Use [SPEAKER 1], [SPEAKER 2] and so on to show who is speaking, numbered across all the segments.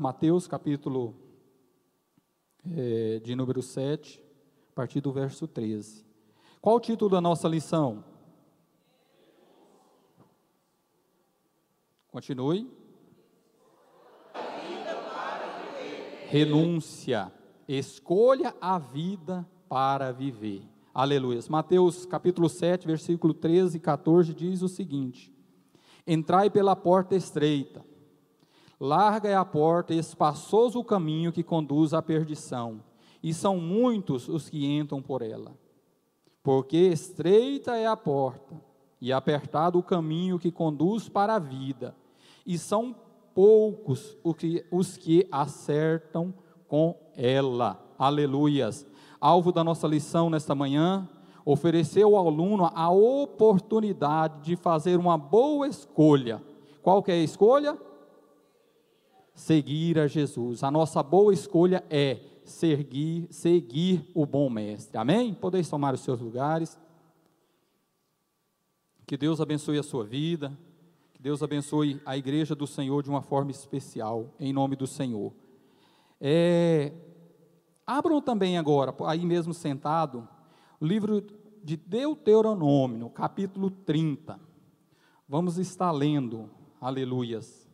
[SPEAKER 1] Mateus capítulo é, de número 7, a partir do verso 13. Qual o título da nossa lição? Continue. Renúncia. Escolha a vida para viver. Aleluia. Mateus capítulo 7, versículo 13 e 14 diz o seguinte: Entrai pela porta estreita Larga é a porta e espaçoso o caminho que conduz à perdição, e são muitos os que entram por ela. Porque estreita é a porta e apertado o caminho que conduz para a vida, e são poucos os que, acertam com ela. Aleluias. Alvo da nossa lição nesta manhã, ofereceu ao aluno a oportunidade de fazer uma boa escolha. Qual que é a escolha? seguir a Jesus. A nossa boa escolha é seguir, seguir o bom mestre. Amém? Podeis tomar os seus lugares. Que Deus abençoe a sua vida. Que Deus abençoe a igreja do Senhor de uma forma especial, em nome do Senhor. É, abram também agora, aí mesmo sentado, o livro de Deuteronômio, capítulo 30. Vamos estar lendo, aleluias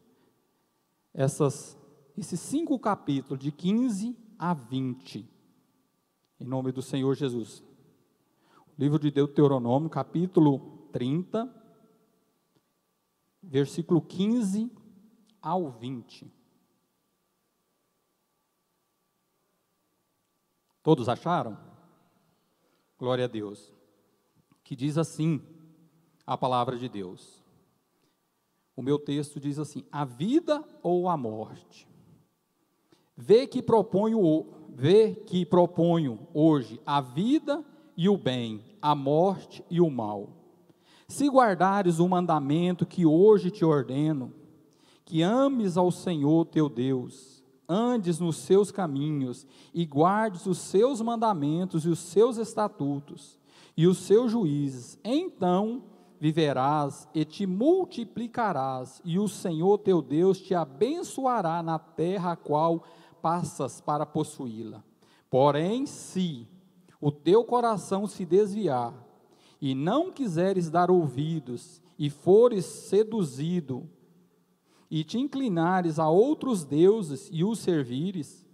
[SPEAKER 1] essas, esses cinco capítulos, de 15 a 20, em nome do Senhor Jesus. O livro de Deuteronômio, capítulo 30, versículo 15 ao 20. Todos acharam? Glória a Deus. Que diz assim a palavra de Deus. O meu texto diz assim: a vida ou a morte. Vê que proponho, vê que proponho hoje a vida e o bem, a morte e o mal. Se guardares o mandamento que hoje te ordeno, que ames ao Senhor teu Deus, andes nos seus caminhos e guardes os seus mandamentos e os seus estatutos e os seus juízes, então viverás e te multiplicarás, e o Senhor teu Deus te abençoará na terra a qual passas para possuí-la. Porém, se o teu coração se desviar, e não quiseres dar ouvidos, e fores seduzido, e te inclinares a outros deuses e os servires,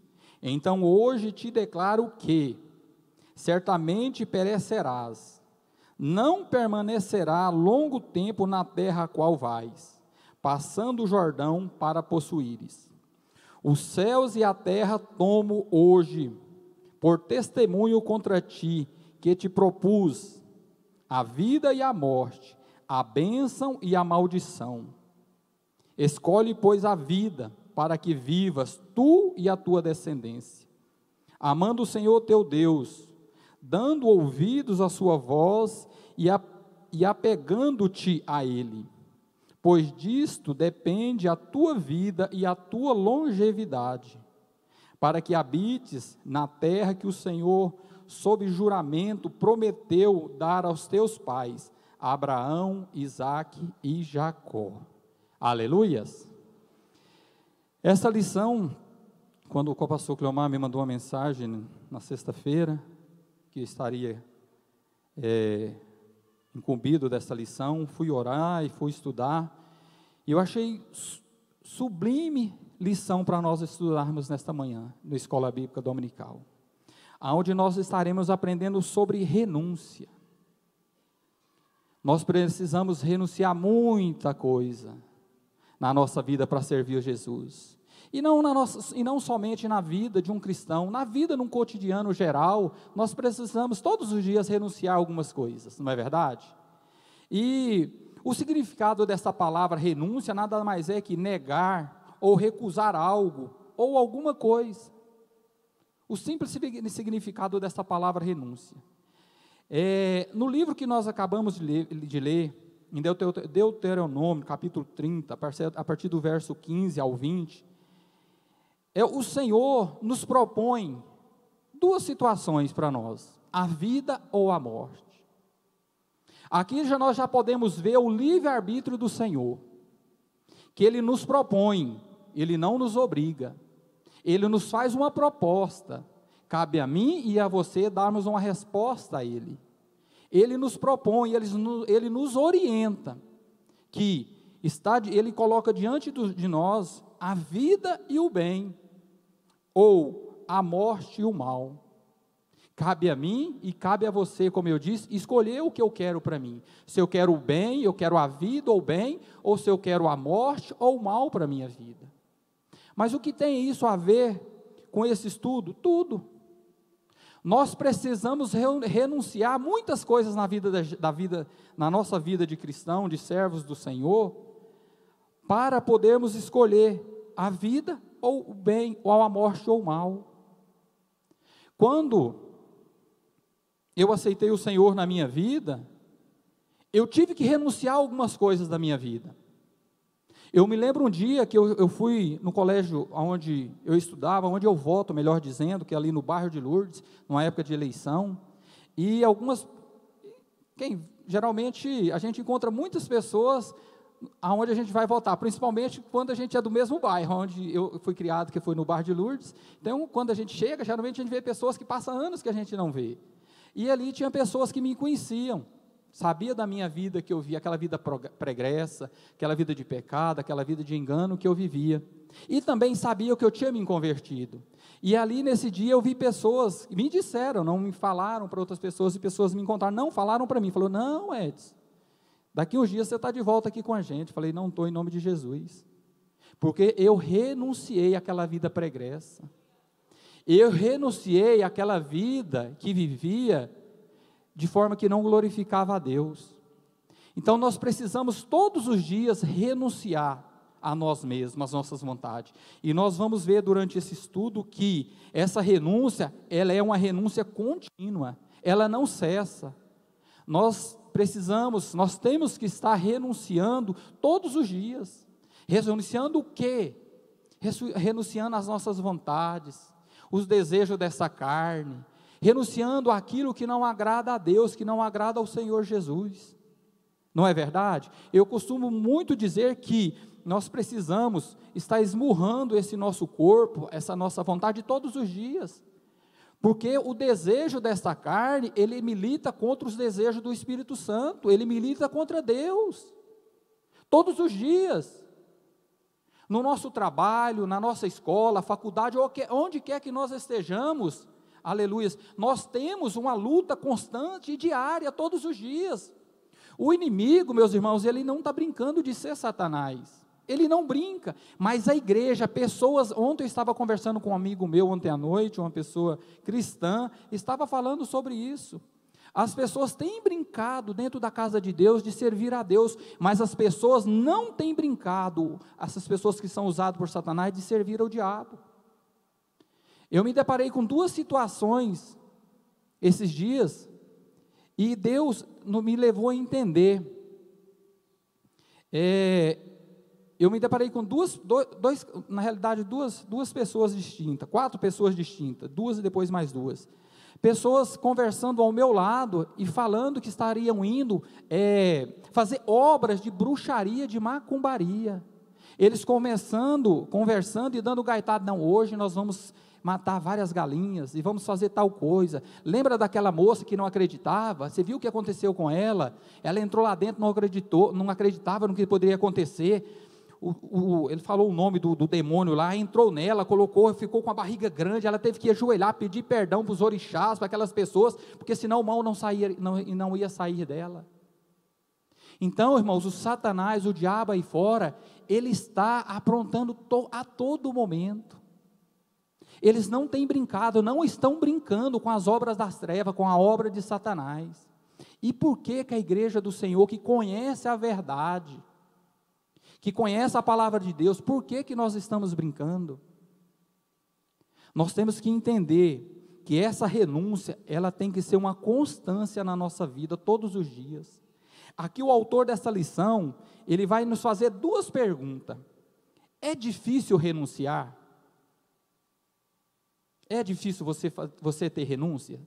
[SPEAKER 1] então hoje te declaro que certamente perecerás não permanecerá longo tempo na terra a qual vais, passando o Jordão para possuíres. Os céus e a terra tomo hoje por testemunho contra ti, que te propus a vida e a morte, a bênção e a maldição. Escolhe, pois, a vida, para que vivas tu e a tua descendência, amando o Senhor teu Deus, dando ouvidos à sua voz e, a, e apegando-te a ele. Pois disto depende a tua vida e a tua longevidade, para que habites na terra que o Senhor, sob juramento, prometeu dar aos teus pais, Abraão, Isaque e Jacó. Aleluias! Essa lição, quando o pastor Cleomar me mandou uma mensagem na sexta-feira, que estaria é, incumbido dessa lição, fui orar e fui estudar. E eu achei sublime lição para nós estudarmos nesta manhã, na Escola Bíblica Dominical, aonde nós estaremos aprendendo sobre renúncia. Nós precisamos renunciar muita coisa na nossa vida para servir Jesus. E não, nossa, e não somente na vida de um cristão, na vida num cotidiano geral, nós precisamos todos os dias renunciar a algumas coisas, não é verdade? E o significado dessa palavra renúncia nada mais é que negar ou recusar algo ou alguma coisa. O simples significado dessa palavra renúncia. É, no livro que nós acabamos de ler, de ler em Deuteronômio, capítulo 30, a partir do verso 15 ao 20, é, o Senhor nos propõe duas situações para nós: a vida ou a morte. Aqui já nós já podemos ver o livre-arbítrio do Senhor, que Ele nos propõe, Ele não nos obriga, Ele nos faz uma proposta, cabe a mim e a você darmos uma resposta a Ele. Ele nos propõe, Ele, ele nos orienta, que está, Ele coloca diante de nós a vida e o bem, ou a morte e o mal. Cabe a mim e cabe a você, como eu disse, escolher o que eu quero para mim. Se eu quero o bem, eu quero a vida ou o bem, ou se eu quero a morte ou o mal para a minha vida. Mas o que tem isso a ver com esse estudo? Tudo. Nós precisamos renunciar muitas coisas na vida da, da vida, na nossa vida de cristão, de servos do Senhor, para podermos escolher a vida ou o bem, ou a morte ou o mal. Quando eu aceitei o Senhor na minha vida, eu tive que renunciar a algumas coisas da minha vida. Eu me lembro um dia que eu, eu fui no colégio onde eu estudava, onde eu voto, melhor dizendo, que é ali no bairro de Lourdes, numa época de eleição, e algumas. Quem, geralmente a gente encontra muitas pessoas aonde a gente vai voltar? principalmente quando a gente é do mesmo bairro, onde eu fui criado, que foi no Bar de Lourdes. Então, quando a gente chega, geralmente a gente vê pessoas que passam anos que a gente não vê. E ali tinha pessoas que me conheciam, sabia da minha vida que eu via, aquela vida pregressa, aquela vida de pecado, aquela vida de engano que eu vivia. E também sabia que eu tinha me convertido. E ali nesse dia eu vi pessoas, me disseram, não me falaram para outras pessoas, e pessoas me encontraram, não falaram para mim, falou: "Não, Edson, Daqui uns dias você está de volta aqui com a gente. Falei, não estou em nome de Jesus. Porque eu renunciei àquela vida pregressa. Eu renunciei àquela vida que vivia de forma que não glorificava a Deus. Então nós precisamos todos os dias renunciar a nós mesmos, às nossas vontades. E nós vamos ver durante esse estudo que essa renúncia, ela é uma renúncia contínua, ela não cessa. Nós precisamos, nós temos que estar renunciando todos os dias. Renunciando o quê? Renunciando às nossas vontades, os desejos dessa carne, renunciando aquilo que não agrada a Deus, que não agrada ao Senhor Jesus. Não é verdade? Eu costumo muito dizer que nós precisamos estar esmurrando esse nosso corpo, essa nossa vontade todos os dias. Porque o desejo desta carne, ele milita contra os desejos do Espírito Santo, ele milita contra Deus. Todos os dias. No nosso trabalho, na nossa escola, faculdade, onde quer que nós estejamos, aleluia, nós temos uma luta constante e diária, todos os dias. O inimigo, meus irmãos, ele não está brincando de ser Satanás. Ele não brinca, mas a igreja, pessoas. Ontem eu estava conversando com um amigo meu, ontem à noite, uma pessoa cristã, estava falando sobre isso. As pessoas têm brincado dentro da casa de Deus de servir a Deus, mas as pessoas não têm brincado, essas pessoas que são usadas por Satanás, de servir ao diabo. Eu me deparei com duas situações esses dias, e Deus me levou a entender. É, eu me deparei com duas, dois, na realidade, duas, duas pessoas distintas, quatro pessoas distintas, duas e depois mais duas. Pessoas conversando ao meu lado e falando que estariam indo é, fazer obras de bruxaria, de macumbaria. Eles começando, conversando e dando gaitado, não, hoje nós vamos matar várias galinhas e vamos fazer tal coisa. Lembra daquela moça que não acreditava? Você viu o que aconteceu com ela? Ela entrou lá dentro, não acreditou, não acreditava no que poderia acontecer o, o, ele falou o nome do, do, demônio lá, entrou nela, colocou, ficou com a barriga grande, ela teve que ajoelhar, pedir perdão para os orixás, para aquelas pessoas, porque senão o mal não, saía, não, não ia sair dela. Então, irmãos, o Satanás, o diabo aí fora, ele está aprontando to, a todo momento. Eles não têm brincado, não estão brincando com as obras das trevas, com a obra de Satanás. E por que, que a igreja do Senhor, que conhece a verdade, que conhece a palavra de Deus, por que, que nós estamos brincando? Nós temos que entender que essa renúncia, ela tem que ser uma constância na nossa vida todos os dias. Aqui o autor dessa lição, ele vai nos fazer duas perguntas. É difícil renunciar? É difícil você, você ter renúncia?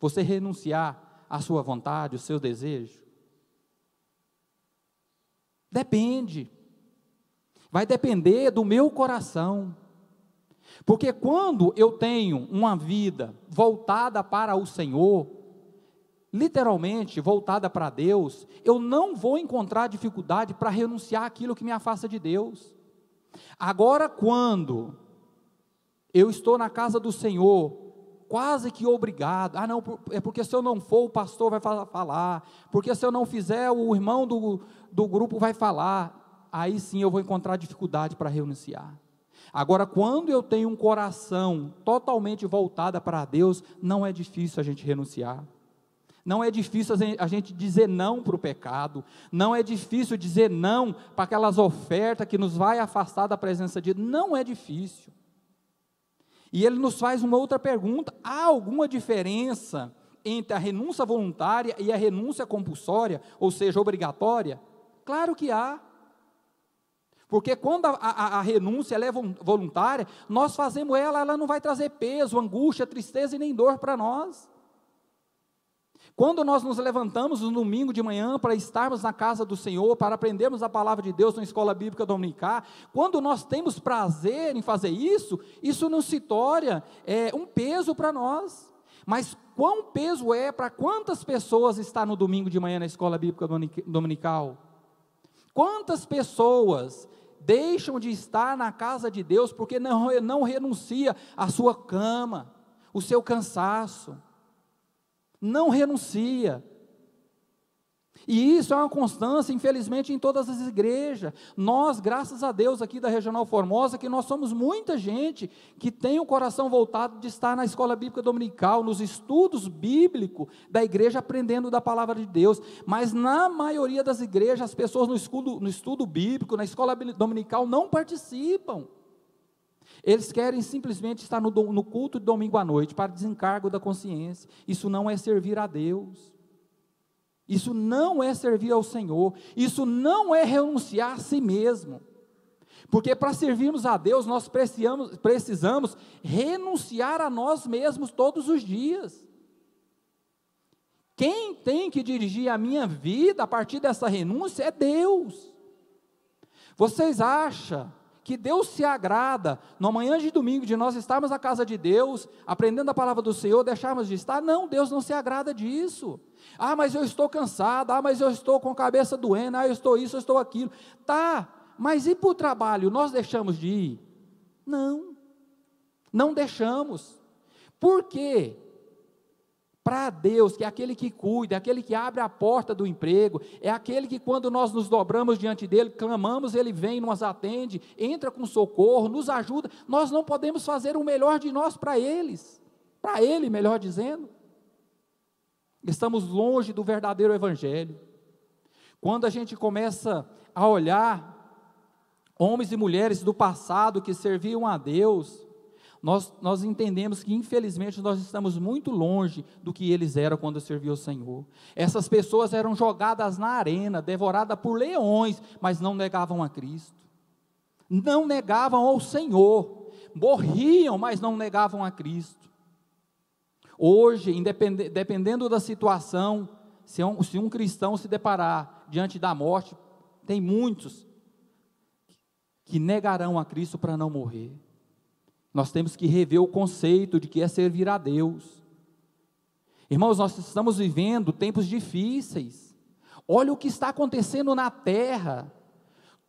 [SPEAKER 1] Você renunciar à sua vontade, ao seu desejo? Depende. Vai depender do meu coração. Porque quando eu tenho uma vida voltada para o Senhor, literalmente voltada para Deus, eu não vou encontrar dificuldade para renunciar aquilo que me afasta de Deus. Agora, quando eu estou na casa do Senhor, quase que obrigado, ah, não, é porque se eu não for, o pastor vai falar, porque se eu não fizer, o irmão do, do grupo vai falar aí sim eu vou encontrar dificuldade para renunciar. Agora, quando eu tenho um coração totalmente voltado para Deus, não é difícil a gente renunciar. Não é difícil a gente dizer não para o pecado, não é difícil dizer não para aquelas ofertas que nos vai afastar da presença de Deus, não é difícil. E ele nos faz uma outra pergunta: há alguma diferença entre a renúncia voluntária e a renúncia compulsória, ou seja, obrigatória? Claro que há. Porque quando a, a, a renúncia é voluntária, nós fazemos ela, ela não vai trazer peso, angústia, tristeza e nem dor para nós. Quando nós nos levantamos no domingo de manhã para estarmos na casa do Senhor, para aprendermos a palavra de Deus na escola bíblica dominical, quando nós temos prazer em fazer isso, isso não se torna é, um peso para nós. Mas quão peso é para quantas pessoas estar no domingo de manhã na escola bíblica dominical? Quantas pessoas deixam de estar na casa de Deus porque não, não renuncia à sua cama, o seu cansaço. Não renuncia. E isso é uma constância, infelizmente, em todas as igrejas. Nós, graças a Deus, aqui da Regional Formosa, que nós somos muita gente que tem o coração voltado de estar na escola bíblica dominical, nos estudos bíblicos da igreja, aprendendo da palavra de Deus. Mas na maioria das igrejas, as pessoas no estudo, no estudo bíblico, na escola dominical, não participam. Eles querem simplesmente estar no, no culto de domingo à noite, para desencargo da consciência. Isso não é servir a Deus. Isso não é servir ao Senhor, isso não é renunciar a si mesmo. Porque para servirmos a Deus, nós precisamos, precisamos renunciar a nós mesmos todos os dias. Quem tem que dirigir a minha vida a partir dessa renúncia é Deus. Vocês acham que Deus se agrada, na manhã de domingo, de nós estarmos na casa de Deus, aprendendo a palavra do Senhor, deixarmos de estar. Não, Deus não se agrada disso. Ah, mas eu estou cansado, ah, mas eu estou com a cabeça doendo, ah, eu estou isso, eu estou aquilo. Tá, mas e para o trabalho? Nós deixamos de ir? Não, não deixamos. Por quê? Para Deus, que é aquele que cuida, é aquele que abre a porta do emprego, é aquele que, quando nós nos dobramos diante dele, clamamos, ele vem, nos atende, entra com socorro, nos ajuda. Nós não podemos fazer o melhor de nós para eles, para ele, melhor dizendo. Estamos longe do verdadeiro evangelho. Quando a gente começa a olhar homens e mulheres do passado que serviam a Deus, nós, nós entendemos que, infelizmente, nós estamos muito longe do que eles eram quando serviam o Senhor. Essas pessoas eram jogadas na arena, devoradas por leões, mas não negavam a Cristo, não negavam ao Senhor, morriam, mas não negavam a Cristo. Hoje, dependendo da situação, se é um, se um cristão se deparar diante da morte, tem muitos que negarão a Cristo para não morrer. Nós temos que rever o conceito de que é servir a Deus. Irmãos, nós estamos vivendo tempos difíceis. Olha o que está acontecendo na terra.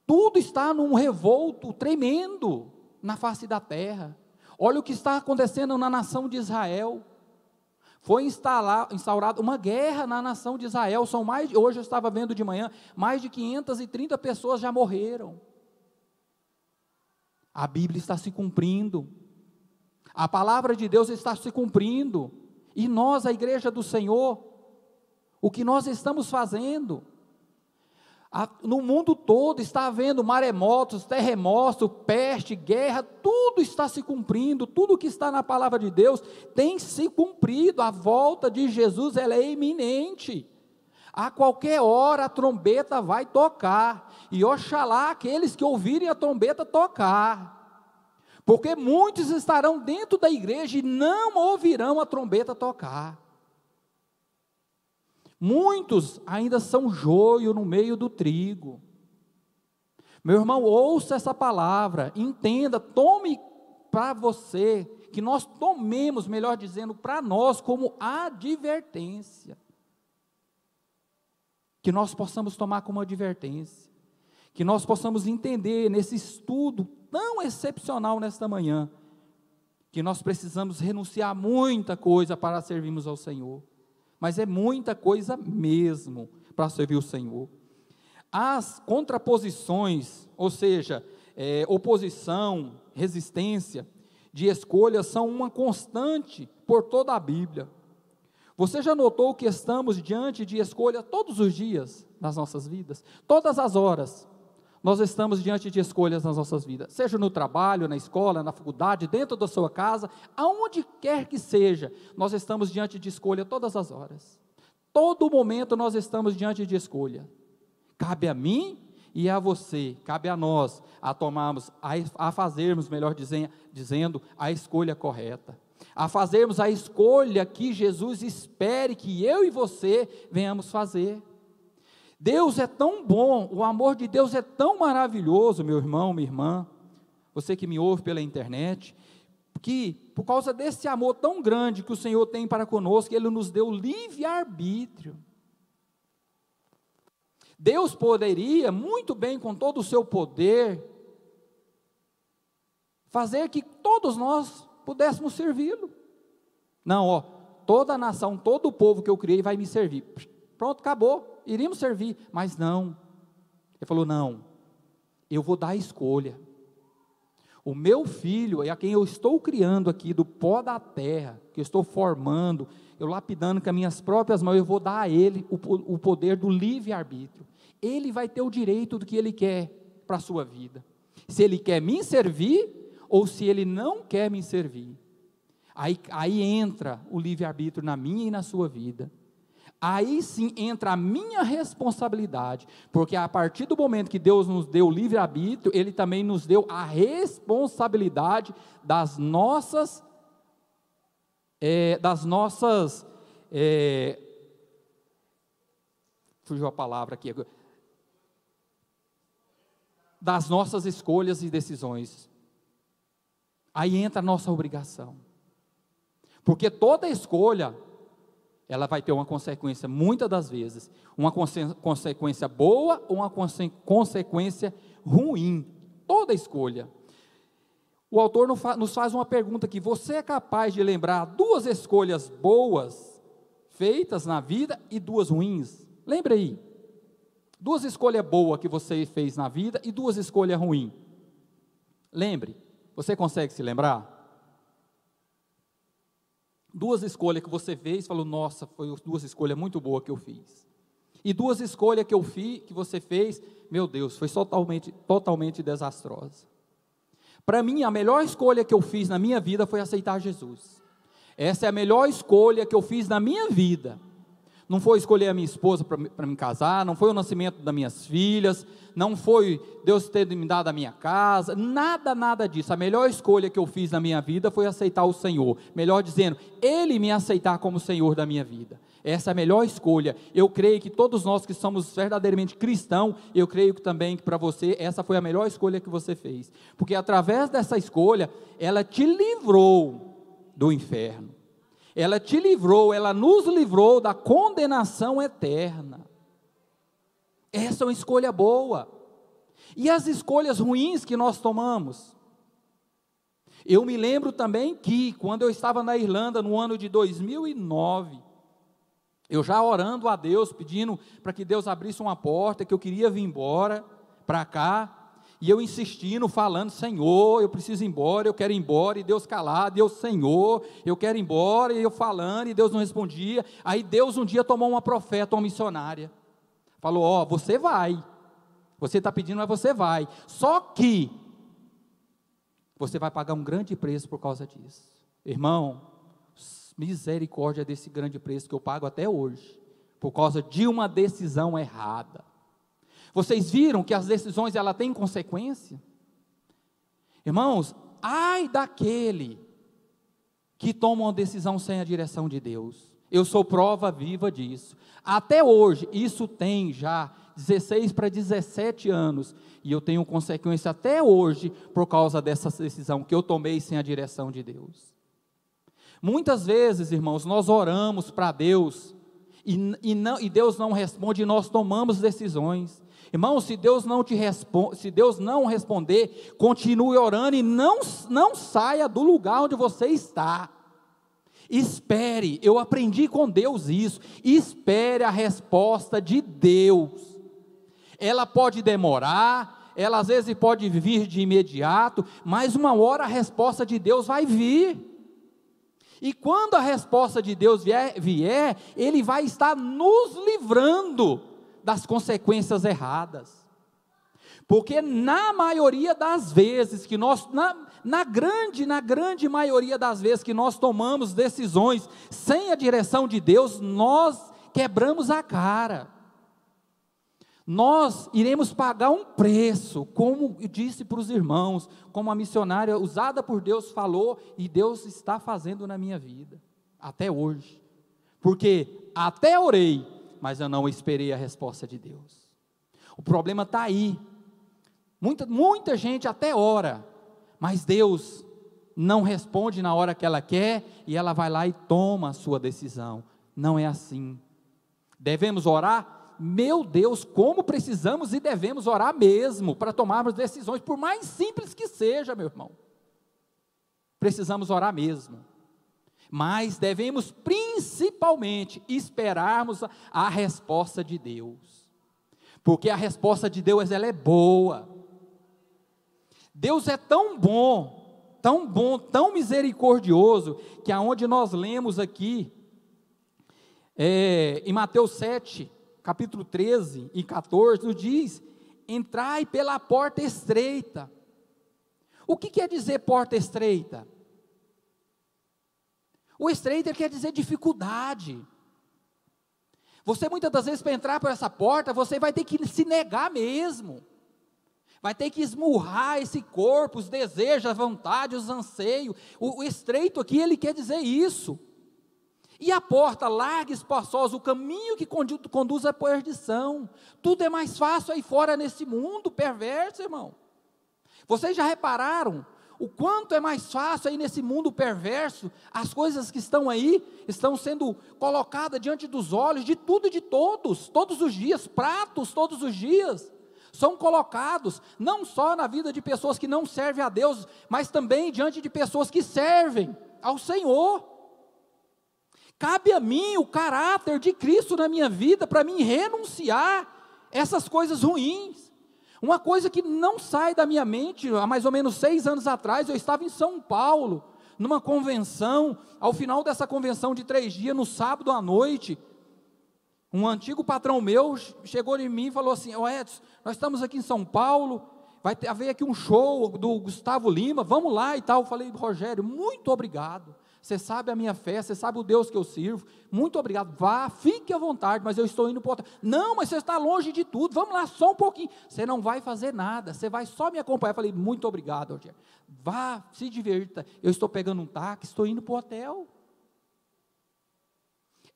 [SPEAKER 1] Tudo está num revolto tremendo na face da terra. Olha o que está acontecendo na nação de Israel. Foi instaurada uma guerra na nação de Israel. São mais, hoje eu estava vendo de manhã, mais de 530 pessoas já morreram. A Bíblia está se cumprindo. A palavra de Deus está se cumprindo. E nós, a igreja do Senhor, o que nós estamos fazendo? A, no mundo todo está havendo maremotos, terremotos, peste, guerra, tudo está se cumprindo, tudo que está na palavra de Deus tem se cumprido. A volta de Jesus ela é iminente. A qualquer hora a trombeta vai tocar e oxalá aqueles que ouvirem a trombeta tocar, porque muitos estarão dentro da igreja e não ouvirão a trombeta tocar. Muitos ainda são joio no meio do trigo. Meu irmão, ouça essa palavra, entenda, tome para você, que nós tomemos, melhor dizendo, para nós como advertência. Que nós possamos tomar como advertência. Que nós possamos entender nesse estudo tão excepcional nesta manhã, que nós precisamos renunciar a muita coisa para servirmos ao Senhor. Mas é muita coisa mesmo para servir o Senhor. As contraposições, ou seja, é, oposição, resistência de escolhas são uma constante por toda a Bíblia. Você já notou que estamos diante de escolha todos os dias nas nossas vidas, todas as horas nós estamos diante de escolhas nas nossas vidas, seja no trabalho, na escola, na faculdade, dentro da sua casa, aonde quer que seja, nós estamos diante de escolha todas as horas. Todo momento nós estamos diante de escolha. Cabe a mim e a você, cabe a nós a tomarmos, a, a fazermos, melhor dizendo, a escolha correta. A fazermos a escolha que Jesus espere que eu e você venhamos fazer. Deus é tão bom, o amor de Deus é tão maravilhoso, meu irmão, minha irmã, você que me ouve pela internet, que por causa desse amor tão grande que o Senhor tem para conosco, Ele nos deu livre-arbítrio. Deus poderia, muito bem, com todo o seu poder, fazer que todos nós pudéssemos servi-lo. Não, ó, toda a nação, todo o povo que eu criei vai me servir. Pronto, acabou iríamos servir, mas não. Ele falou: não, eu vou dar a escolha. O meu filho, é a quem eu estou criando aqui do pó da terra, que eu estou formando, eu lapidando com as minhas próprias mãos, eu vou dar a ele o, o poder do livre-arbítrio. Ele vai ter o direito do que ele quer para a sua vida. Se ele quer me servir ou se ele não quer me servir. Aí, aí entra o livre-arbítrio na minha e na sua vida. Aí sim entra a minha responsabilidade, porque a partir do momento que Deus nos deu livre-arbítrio, Ele também nos deu a responsabilidade das nossas, é, das nossas, é, fugiu a palavra aqui, das nossas escolhas e decisões. Aí entra a nossa obrigação. Porque toda escolha ela vai ter uma consequência, muitas das vezes, uma consequência boa ou uma consequência ruim. Toda escolha. O autor nos faz uma pergunta aqui: você é capaz de lembrar duas escolhas boas feitas na vida e duas ruins? Lembra aí. Duas escolhas boas que você fez na vida e duas escolhas ruins. Lembre. Você consegue se lembrar? duas escolhas que você fez, falou, nossa, foi duas escolhas muito boas que eu fiz. E duas escolhas que eu fiz, que você fez, meu Deus, foi totalmente, totalmente desastrosa. Para mim, a melhor escolha que eu fiz na minha vida foi aceitar Jesus. Essa é a melhor escolha que eu fiz na minha vida não foi escolher a minha esposa para me casar, não foi o nascimento das minhas filhas, não foi Deus ter me dado a minha casa, nada, nada disso. A melhor escolha que eu fiz na minha vida foi aceitar o Senhor. Melhor dizendo, Ele me aceitar como Senhor da minha vida. Essa é a melhor escolha. Eu creio que todos nós que somos verdadeiramente cristãos, eu creio que também que para você essa foi a melhor escolha que você fez. Porque através dessa escolha, ela te livrou do inferno ela te livrou, ela nos livrou da condenação eterna. Essa é uma escolha boa. E as escolhas ruins que nós tomamos? Eu me lembro também que, quando eu estava na Irlanda no ano de 2009, eu já orando a Deus, pedindo para que Deus abrisse uma porta, que eu queria vir embora para cá, e eu insistindo, falando, Senhor, eu preciso ir embora, eu quero ir embora, e Deus calado, e eu, Senhor, eu quero ir embora, e eu falando, e Deus não respondia. Aí Deus um dia tomou uma profeta, uma missionária, falou: Ó, oh, você vai, você está pedindo, mas você vai, só que você vai pagar um grande preço por causa disso, irmão. Misericórdia desse grande preço que eu pago até hoje, por causa de uma decisão errada. Vocês viram que as decisões ela têm consequência? Irmãos, ai daquele que toma uma decisão sem a direção de Deus. Eu sou prova viva disso. Até hoje, isso tem já 16 para 17 anos, e eu tenho consequência até hoje por causa dessa decisão que eu tomei sem a direção de Deus. Muitas vezes, irmãos, nós oramos para Deus e, e, não, e Deus não responde, e nós tomamos decisões. Irmão, se Deus não te responde, se Deus não responder, continue orando e não, não saia do lugar onde você está. Espere, eu aprendi com Deus isso. Espere a resposta de Deus. Ela pode demorar, ela às vezes pode vir de imediato, mas uma hora a resposta de Deus vai vir. E quando a resposta de Deus vier, vier ele vai estar nos livrando das consequências erradas. Porque na maioria das vezes que nós, na, na grande, na grande maioria das vezes que nós tomamos decisões sem a direção de Deus, nós quebramos a cara. Nós iremos pagar um preço, como disse para os irmãos, como a missionária usada por Deus falou e Deus está fazendo na minha vida, até hoje. Porque até orei, mas eu não esperei a resposta de Deus. O problema está aí. Muita, muita gente até ora, mas Deus não responde na hora que ela quer e ela vai lá e toma a sua decisão. Não é assim. Devemos orar? Meu Deus, como precisamos e devemos orar mesmo para tomarmos decisões, por mais simples que seja, meu irmão. Precisamos orar mesmo mas devemos principalmente esperarmos a, resposta de Deus. Porque a resposta de Deus ela é boa. Deus é tão bom, tão bom, tão misericordioso, que aonde nós lemos aqui, é, em Mateus 7, capítulo 13 e 14, nos diz: entrai pela porta estreita. O que quer dizer porta estreita? O estreiter quer dizer dificuldade. Você muitas das vezes para entrar por essa porta, você vai ter que se negar mesmo. Vai ter que esmurrar esse corpo, os desejos, a vontade, os anseios. O, o estreito aqui, ele quer dizer isso. E a porta larga e espaçosa, o caminho que conduz à perdição. Tudo é mais fácil aí fora nesse mundo perverso, irmão. Vocês já repararam o quanto é mais fácil aí nesse mundo perverso, as coisas que estão aí estão sendo colocadas diante dos olhos de tudo e de todos, todos os dias, pratos todos os dias são colocados não só na vida de pessoas que não servem a Deus, mas também diante de pessoas que servem ao Senhor. Cabe a mim o caráter de Cristo na minha vida para mim renunciar essas coisas ruins. Uma coisa que não sai da minha mente, há mais ou menos seis anos atrás, eu estava em São Paulo, numa convenção. Ao final dessa convenção de três dias, no sábado à noite, um antigo patrão meu chegou em mim e falou assim: "Oh Edson, nós estamos aqui em São Paulo, vai haver aqui um show do Gustavo Lima, vamos lá e tal. Eu falei, Rogério, muito obrigado você sabe a minha fé, você sabe o Deus que eu sirvo. Muito obrigado. Vá, fique à vontade, mas eu estou indo para hotel. Não, mas você está longe de tudo. Vamos lá só um pouquinho. Você não vai fazer nada, você vai só me acompanhar. Eu falei, muito obrigado, Roger. Vá, se divirta. Eu estou pegando um táxi, estou indo para o hotel.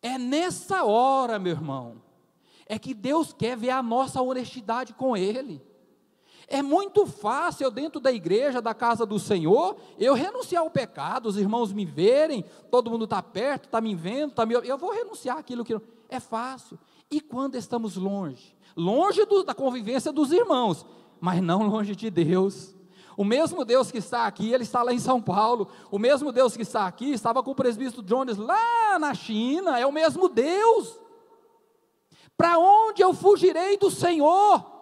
[SPEAKER 1] É nessa hora, meu irmão, é que Deus quer ver a nossa honestidade com Ele. É muito fácil eu, dentro da igreja, da casa do Senhor, eu renunciar ao pecado, os irmãos me verem, todo mundo está perto, está me vendo, tá me... eu vou renunciar aquilo que. É fácil. E quando estamos longe? Longe do, da convivência dos irmãos, mas não longe de Deus. O mesmo Deus que está aqui, ele está lá em São Paulo. O mesmo Deus que está aqui, estava com o presbítero Jones lá na China. É o mesmo Deus. Para onde eu fugirei do Senhor?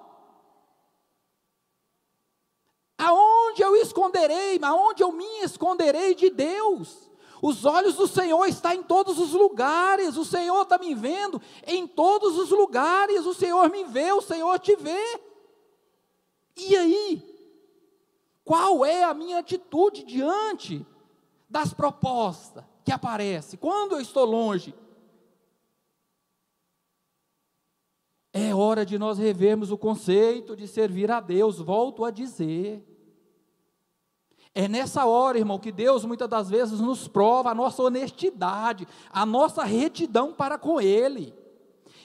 [SPEAKER 1] aonde eu esconderei, aonde eu me esconderei de Deus? Os olhos do Senhor estão em todos os lugares, o Senhor está me vendo em todos os lugares, o Senhor me vê, o Senhor te vê. E aí? Qual é a minha atitude diante das propostas que aparecem? Quando eu estou longe? É hora de nós revermos o conceito de servir a Deus, volto a dizer. É nessa hora, irmão, que Deus muitas das vezes nos prova a nossa honestidade, a nossa retidão para com Ele.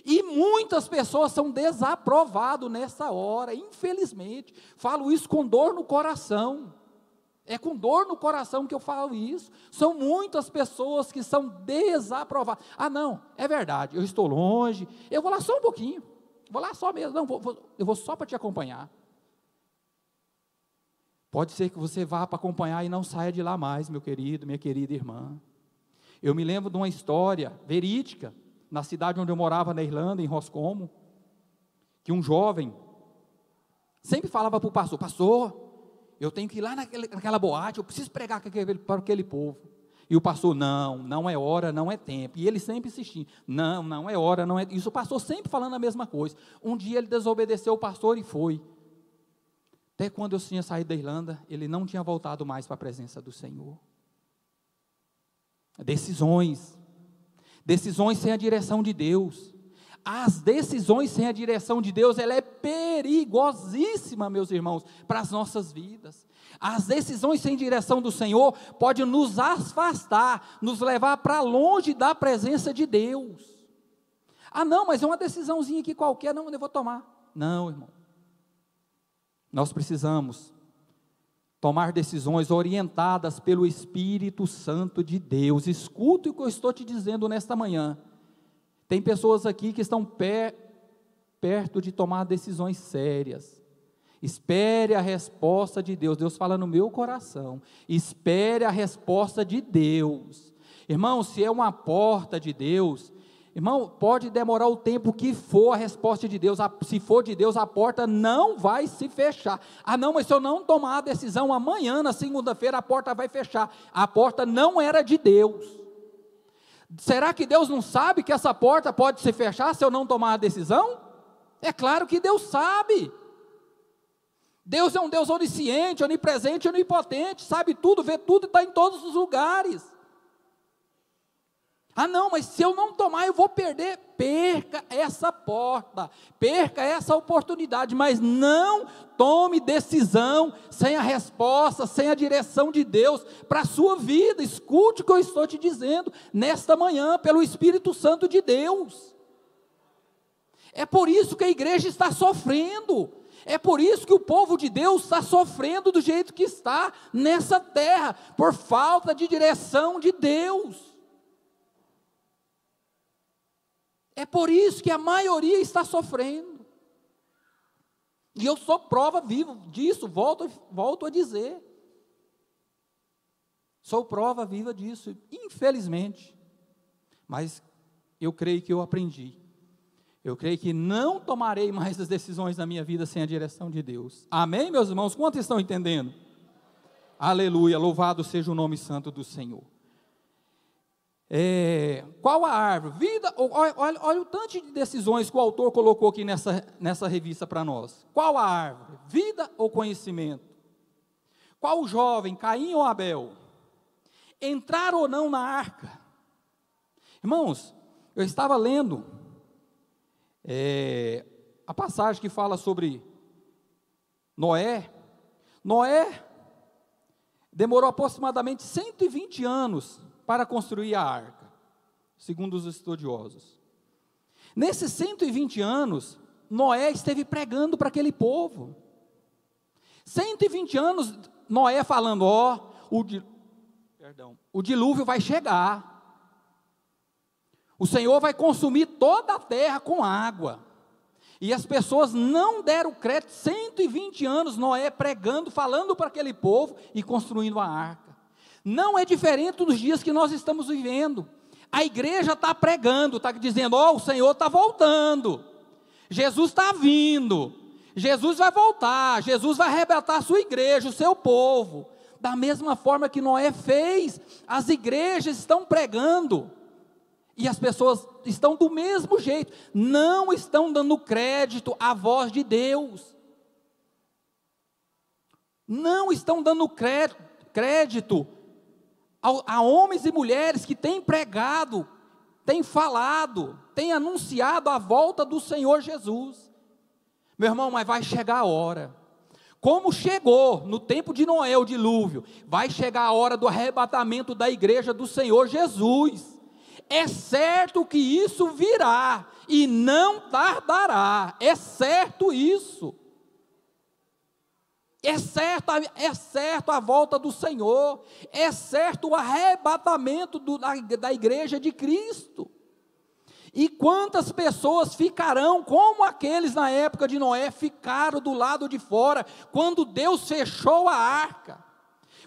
[SPEAKER 1] E muitas pessoas são desaprovadas nessa hora, infelizmente. Falo isso com dor no coração. É com dor no coração que eu falo isso. São muitas pessoas que são desaprovadas. Ah, não, é verdade, eu estou longe. Eu vou lá só um pouquinho. Vou lá só mesmo. Não, vou, vou, eu vou só para te acompanhar. Pode ser que você vá para acompanhar e não saia de lá mais, meu querido, minha querida irmã. Eu me lembro de uma história verídica, na cidade onde eu morava, na Irlanda, em Roscomo, que um jovem sempre falava para o pastor: Pastor, eu tenho que ir lá naquele, naquela boate, eu preciso pregar para aquele povo. E o pastor: Não, não é hora, não é tempo. E ele sempre insistia: Não, não é hora, não é. Isso o pastor sempre falando a mesma coisa. Um dia ele desobedeceu o pastor e foi. Até quando eu tinha saído da Irlanda, ele não tinha voltado mais para a presença do Senhor. Decisões. Decisões sem a direção de Deus. As decisões sem a direção de Deus, ela é perigosíssima, meus irmãos, para as nossas vidas. As decisões sem direção do Senhor podem nos afastar, nos levar para longe da presença de Deus. Ah, não, mas é uma decisãozinha aqui qualquer, não, eu vou tomar. Não, irmão. Nós precisamos tomar decisões orientadas pelo Espírito Santo de Deus. Escuta o que eu estou te dizendo nesta manhã. Tem pessoas aqui que estão pé, perto de tomar decisões sérias. Espere a resposta de Deus. Deus fala no meu coração. Espere a resposta de Deus. Irmão, se é uma porta de Deus, Irmão, pode demorar o tempo que for a resposta de Deus. Se for de Deus, a porta não vai se fechar. Ah, não, mas se eu não tomar a decisão amanhã, na segunda-feira, a porta vai fechar. A porta não era de Deus. Será que Deus não sabe que essa porta pode se fechar se eu não tomar a decisão? É claro que Deus sabe. Deus é um Deus onisciente, onipresente, onipotente, sabe tudo, vê tudo e está em todos os lugares. Ah, não, mas se eu não tomar, eu vou perder. Perca essa porta, perca essa oportunidade, mas não tome decisão sem a resposta, sem a direção de Deus para a sua vida. Escute o que eu estou te dizendo nesta manhã, pelo Espírito Santo de Deus. É por isso que a igreja está sofrendo. É por isso que o povo de Deus está sofrendo do jeito que está nessa terra, por falta de direção de Deus. É por isso que a maioria está sofrendo. E eu sou prova viva disso, volto, volto a dizer. Sou prova viva disso, infelizmente. Mas eu creio que eu aprendi. Eu creio que não tomarei mais as decisões da minha vida sem a direção de Deus. Amém, meus irmãos? Quantos estão entendendo? Aleluia, louvado seja o nome santo do Senhor. É, qual a árvore? Vida, olha, olha, olha, o tanto de decisões que o autor colocou aqui nessa, nessa revista para nós. Qual a árvore? Vida ou conhecimento? Qual o jovem, Caim ou Abel? Entrar ou não na arca? Irmãos, eu estava lendo é, a passagem que fala sobre Noé. Noé demorou aproximadamente 120 anos para construir a arca, segundo os estudiosos. Nesses 120 anos, Noé esteve pregando para aquele povo. 120 anos, Noé falando: ó, oh, o, o dilúvio vai chegar. O Senhor vai consumir toda a terra com água. E as pessoas não deram crédito, 120 anos Noé pregando, falando para aquele povo e construindo a arca. Não é diferente dos dias que nós estamos vivendo. A igreja está pregando, está dizendo: Ó, oh, o Senhor está voltando, Jesus está vindo, Jesus vai voltar, Jesus vai arrebatar a sua igreja, o seu povo. Da mesma forma que Noé fez, as igrejas estão pregando. E as pessoas estão do mesmo jeito, não estão dando crédito à voz de Deus. Não estão dando crédito a homens e mulheres que têm pregado, têm falado, têm anunciado a volta do Senhor Jesus. Meu irmão, mas vai chegar a hora. Como chegou no tempo de Noé o dilúvio, vai chegar a hora do arrebatamento da igreja do Senhor Jesus. É certo que isso virá e não tardará, é certo isso. É certo, é certo a volta do Senhor, é certo o arrebatamento do, da, da igreja de Cristo. E quantas pessoas ficarão como aqueles na época de Noé ficaram do lado de fora, quando Deus fechou a arca?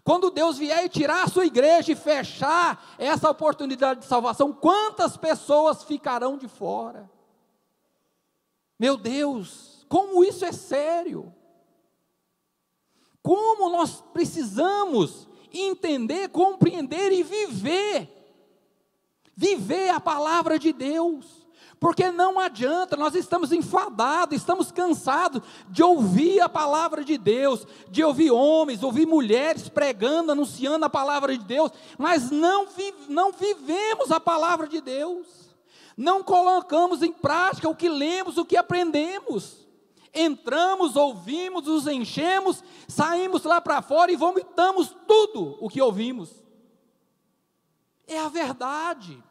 [SPEAKER 1] Quando Deus vier e tirar a sua igreja e fechar essa oportunidade de salvação, quantas pessoas ficarão de fora? Meu Deus, como isso é sério? Como nós precisamos entender, compreender e viver. Viver a palavra de Deus. Porque não adianta, nós estamos enfadados, estamos cansados de ouvir a palavra de Deus, de ouvir homens, ouvir mulheres pregando, anunciando a palavra de Deus, mas não, vi, não vivemos a palavra de Deus, não colocamos em prática o que lemos, o que aprendemos. Entramos, ouvimos, nos enchemos, saímos lá para fora e vomitamos tudo o que ouvimos. É a verdade.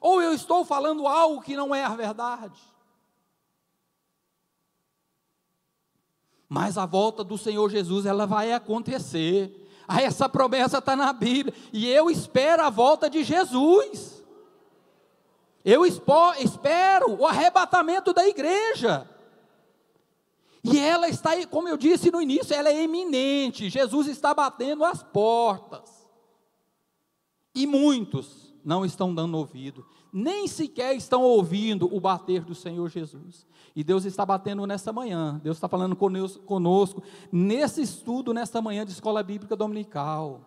[SPEAKER 1] Ou eu estou falando algo que não é a verdade. Mas a volta do Senhor Jesus, ela vai acontecer. Ah, essa promessa está na Bíblia. E eu espero a volta de Jesus. Eu espero o arrebatamento da igreja. E ela está, como eu disse no início, ela é eminente. Jesus está batendo as portas. E muitos não estão dando ouvido, nem sequer estão ouvindo o bater do Senhor Jesus. E Deus está batendo nessa manhã, Deus está falando conosco, nesse estudo, nessa manhã de escola bíblica dominical.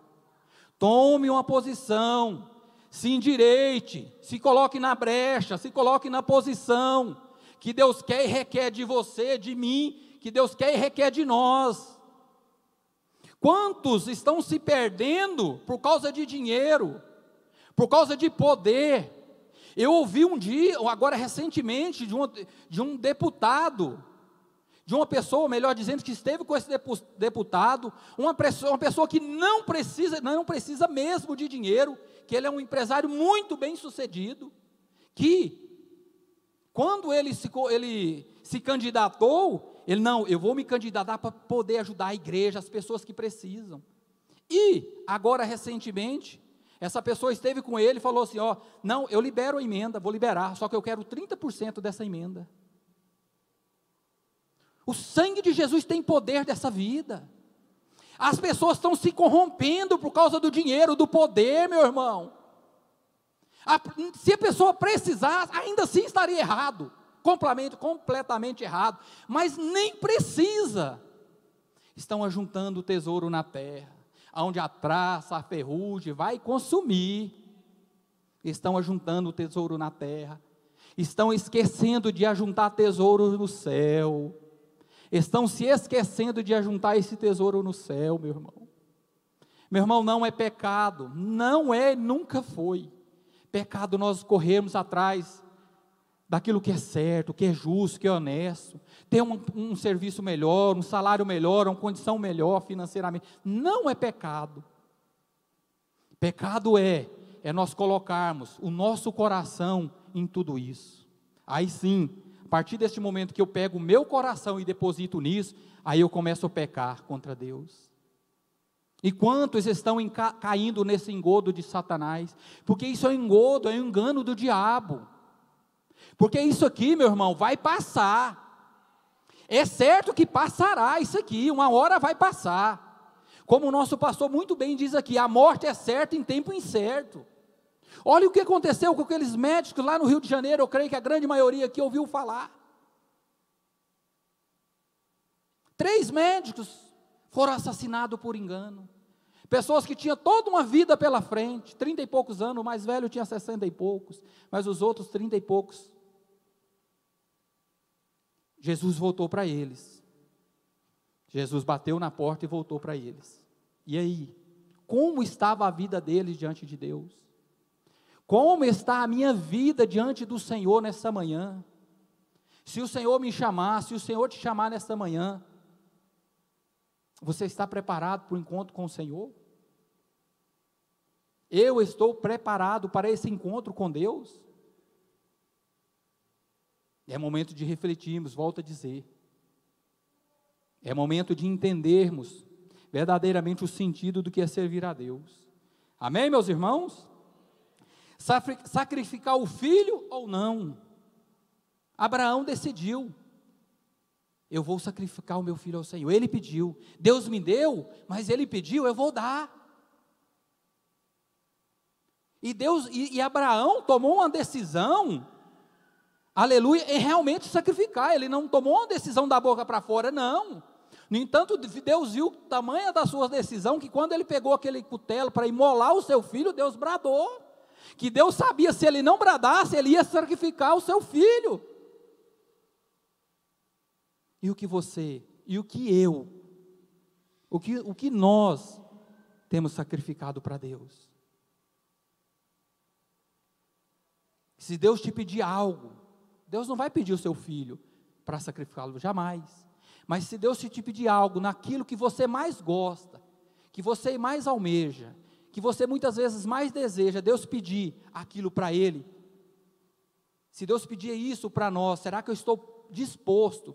[SPEAKER 1] Tome uma posição, se endireite, se coloque na brecha, se coloque na posição que Deus quer e requer de você, de mim, que Deus quer e requer de nós. Quantos estão se perdendo por causa de dinheiro, por causa de poder? Eu ouvi um dia, ou agora recentemente, de, de um deputado, de uma pessoa, melhor dizendo, que esteve com esse deputado, uma pessoa, uma pessoa que não precisa, não precisa mesmo de dinheiro, que ele é um empresário muito bem sucedido, que quando ele se, ele se candidatou, ele, não, eu vou me candidatar para poder ajudar a igreja, as pessoas que precisam. E, agora recentemente, essa pessoa esteve com ele e falou assim: Ó, não, eu libero a emenda, vou liberar, só que eu quero 30% dessa emenda. O sangue de Jesus tem poder dessa vida. As pessoas estão se corrompendo por causa do dinheiro, do poder, meu irmão. Se a pessoa precisasse, ainda assim estaria errado, completamente, completamente errado, mas nem precisa. Estão ajuntando o tesouro na terra, onde a traça, a ferrugem vai consumir. Estão ajuntando o tesouro na terra, estão esquecendo de ajuntar tesouro no céu. Estão se esquecendo de ajuntar esse tesouro no céu, meu irmão. Meu irmão, não é pecado, não é, nunca foi Pecado nós corremos atrás daquilo que é certo, que é justo, que é honesto, ter um, um serviço melhor, um salário melhor, uma condição melhor financeiramente. Não é pecado. Pecado é, é nós colocarmos o nosso coração em tudo isso. Aí sim, a partir deste momento que eu pego o meu coração e deposito nisso, aí eu começo a pecar contra Deus. E quantos estão ca caindo nesse engodo de Satanás? Porque isso é engodo, é um engano do diabo. Porque isso aqui, meu irmão, vai passar. É certo que passará isso aqui, uma hora vai passar. Como o nosso pastor muito bem diz aqui, a morte é certa em tempo incerto. Olha o que aconteceu com aqueles médicos lá no Rio de Janeiro, eu creio que a grande maioria aqui ouviu falar. Três médicos foram assassinados por engano. Pessoas que tinham toda uma vida pela frente, trinta e poucos anos, o mais velho tinha sessenta e poucos, mas os outros trinta e poucos. Jesus voltou para eles. Jesus bateu na porta e voltou para eles. E aí? Como estava a vida deles diante de Deus? Como está a minha vida diante do Senhor nessa manhã? Se o Senhor me chamar, se o Senhor te chamar nessa manhã, você está preparado para o encontro com o Senhor? Eu estou preparado para esse encontro com Deus? É momento de refletirmos, volto a dizer. É momento de entendermos verdadeiramente o sentido do que é servir a Deus. Amém, meus irmãos? Sacrificar o filho ou não? Abraão decidiu eu vou sacrificar o meu filho ao Senhor. Ele pediu, Deus me deu, mas ele pediu, eu vou dar. E Deus e, e Abraão tomou uma decisão, aleluia, em realmente sacrificar. Ele não tomou uma decisão da boca para fora, não. No entanto, Deus viu o tamanho da sua decisão que quando ele pegou aquele cutelo para imolar o seu filho, Deus bradou. Que Deus sabia se ele não bradasse, ele ia sacrificar o seu filho. E o que você, e o que eu, o que, o que nós temos sacrificado para Deus? Se Deus te pedir algo, Deus não vai pedir o seu filho para sacrificá-lo, jamais. Mas se Deus te pedir algo naquilo que você mais gosta, que você mais almeja, que você muitas vezes mais deseja, Deus pedir aquilo para Ele. Se Deus pedir isso para nós, será que eu estou disposto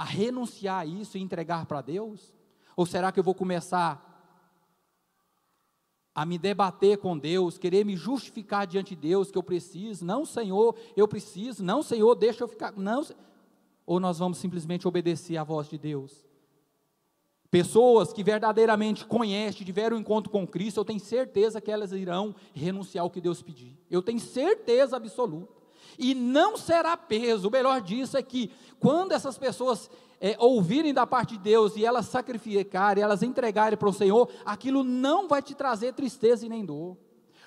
[SPEAKER 1] a renunciar a isso e entregar para Deus? Ou será que eu vou começar a me debater com Deus, querer me justificar diante de Deus que eu preciso? Não, Senhor, eu preciso. Não, Senhor, deixa eu ficar. Não. Ou nós vamos simplesmente obedecer à voz de Deus? Pessoas que verdadeiramente conhecem, tiveram um encontro com Cristo, eu tenho certeza que elas irão renunciar ao que Deus pedir. Eu tenho certeza absoluta e não será peso. O melhor disso é que quando essas pessoas é, ouvirem da parte de Deus e elas sacrificarem, elas entregarem para o Senhor, aquilo não vai te trazer tristeza e nem dor,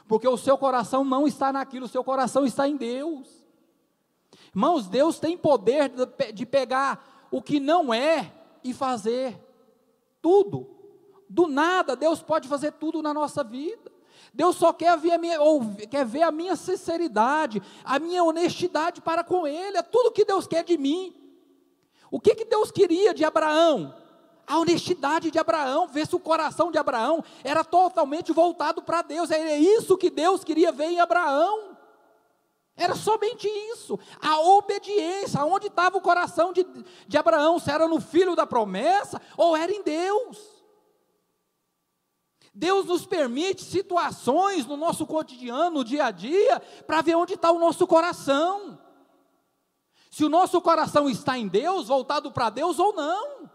[SPEAKER 1] porque o seu coração não está naquilo, o seu coração está em Deus. Irmãos, Deus tem poder de pegar o que não é e fazer tudo. Do nada, Deus pode fazer tudo na nossa vida. Deus só quer ver, a minha, quer ver a minha sinceridade, a minha honestidade para com Ele, é tudo que Deus quer de mim. O que, que Deus queria de Abraão? A honestidade de Abraão, ver se o coração de Abraão era totalmente voltado para Deus, É isso que Deus queria ver em Abraão. Era somente isso, a obediência, onde estava o coração de, de Abraão, se era no filho da promessa ou era em Deus. Deus nos permite situações no nosso cotidiano, no dia a dia, para ver onde está o nosso coração. Se o nosso coração está em Deus, voltado para Deus ou não.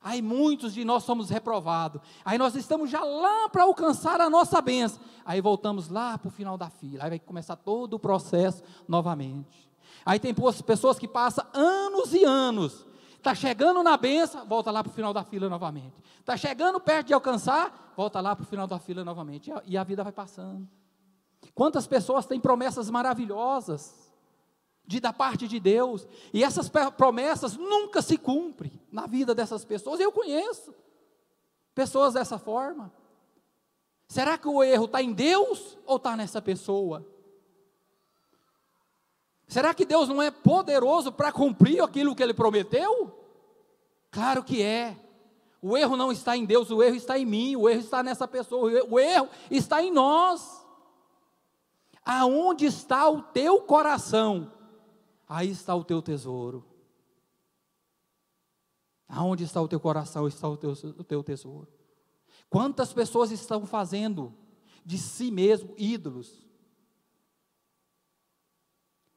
[SPEAKER 1] Aí muitos de nós somos reprovados. Aí nós estamos já lá para alcançar a nossa bênção. Aí voltamos lá para o final da fila. Aí vai começar todo o processo novamente. Aí tem pessoas que passam anos e anos Está chegando na benção, volta lá para o final da fila novamente. Está chegando perto de alcançar, volta lá para o final da fila novamente. E a, vida vai passando. Quantas pessoas têm promessas maravilhosas de da parte de Deus, e essas promessas nunca se cumprem na vida dessas pessoas. Eu conheço pessoas dessa forma. Será que o erro está em Deus ou está nessa pessoa? Será que Deus não é poderoso para cumprir aquilo que ele prometeu? Claro que é. O erro não está em Deus, o erro está em mim, o erro está nessa pessoa, o erro está em nós. Aonde está o teu coração? Aí está o teu tesouro. Aonde está o teu coração? Está o teu, o teu tesouro. Quantas pessoas estão fazendo de si mesmo ídolos?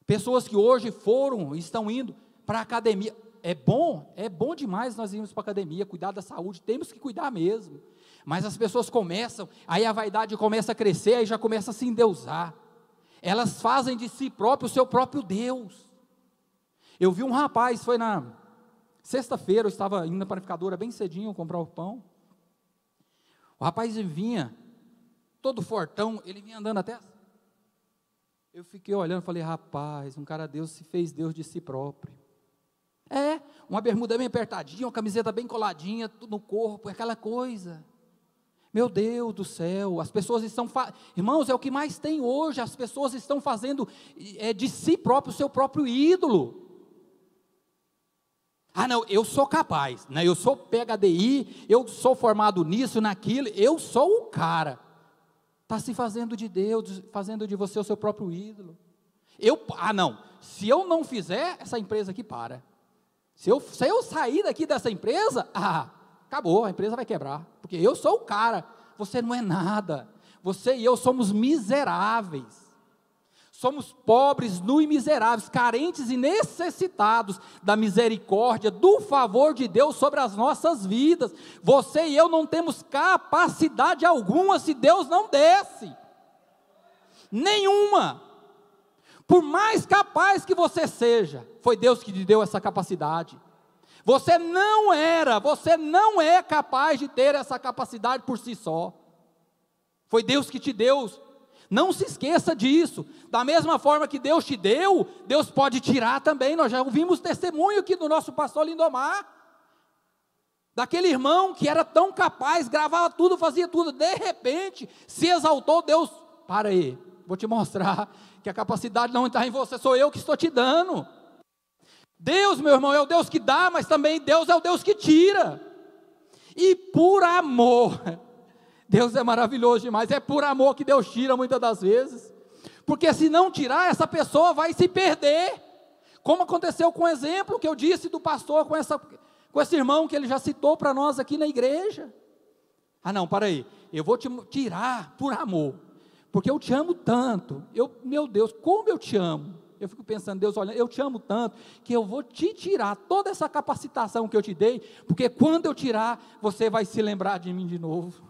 [SPEAKER 1] Pessoas que hoje foram, estão indo para a academia. É bom, é bom demais nós irmos para a academia, cuidar da saúde, temos que cuidar mesmo. Mas as pessoas começam, aí a vaidade começa a crescer, aí já começa a se endeusar. Elas fazem de si próprio o seu próprio Deus. Eu vi um rapaz, foi na sexta-feira, eu estava indo na panificadora bem cedinho comprar o pão. O rapaz vinha, todo fortão, ele vinha andando até eu fiquei olhando e falei, rapaz, um cara Deus se fez Deus de si próprio. É, uma bermuda bem apertadinha, uma camiseta bem coladinha, no corpo, é aquela coisa. Meu Deus do céu, as pessoas estão. Fa... Irmãos, é o que mais tem hoje, as pessoas estão fazendo é, de si próprio o seu próprio ídolo. Ah, não, eu sou capaz, né? eu sou PHDI, eu sou formado nisso, naquilo, eu sou o cara. Está se fazendo de Deus, fazendo de você o seu próprio ídolo. Eu, ah, não. Se eu não fizer, essa empresa aqui para. Se eu, se eu sair daqui dessa empresa, ah, acabou, a empresa vai quebrar. Porque eu sou o cara. Você não é nada. Você e eu somos miseráveis. Somos pobres, nu e miseráveis, carentes e necessitados da misericórdia, do favor de Deus sobre as nossas vidas. Você e eu não temos capacidade alguma se Deus não desse. Nenhuma. Por mais capaz que você seja, foi Deus que te deu essa capacidade. Você não era, você não é capaz de ter essa capacidade por si só. Foi Deus que te deu não se esqueça disso. Da mesma forma que Deus te deu, Deus pode tirar também. Nós já ouvimos testemunho aqui do nosso pastor Lindomar. Daquele irmão que era tão capaz, gravava tudo, fazia tudo, de repente se exaltou, Deus, para aí, vou te mostrar que a capacidade não está em você, sou eu que estou te dando. Deus, meu irmão, é o Deus que dá, mas também Deus é o Deus que tira. E por amor, Deus é maravilhoso demais. É por amor que Deus tira muitas das vezes. Porque se não tirar, essa pessoa vai se perder. Como aconteceu com o exemplo que eu disse do pastor com, essa, com esse irmão que ele já citou para nós aqui na igreja. Ah, não, para aí. Eu vou te tirar por amor. Porque eu te amo tanto. Eu, meu Deus, como eu te amo. Eu fico pensando, Deus, olha, eu te amo tanto que eu vou te tirar toda essa capacitação que eu te dei, porque quando eu tirar, você vai se lembrar de mim de novo.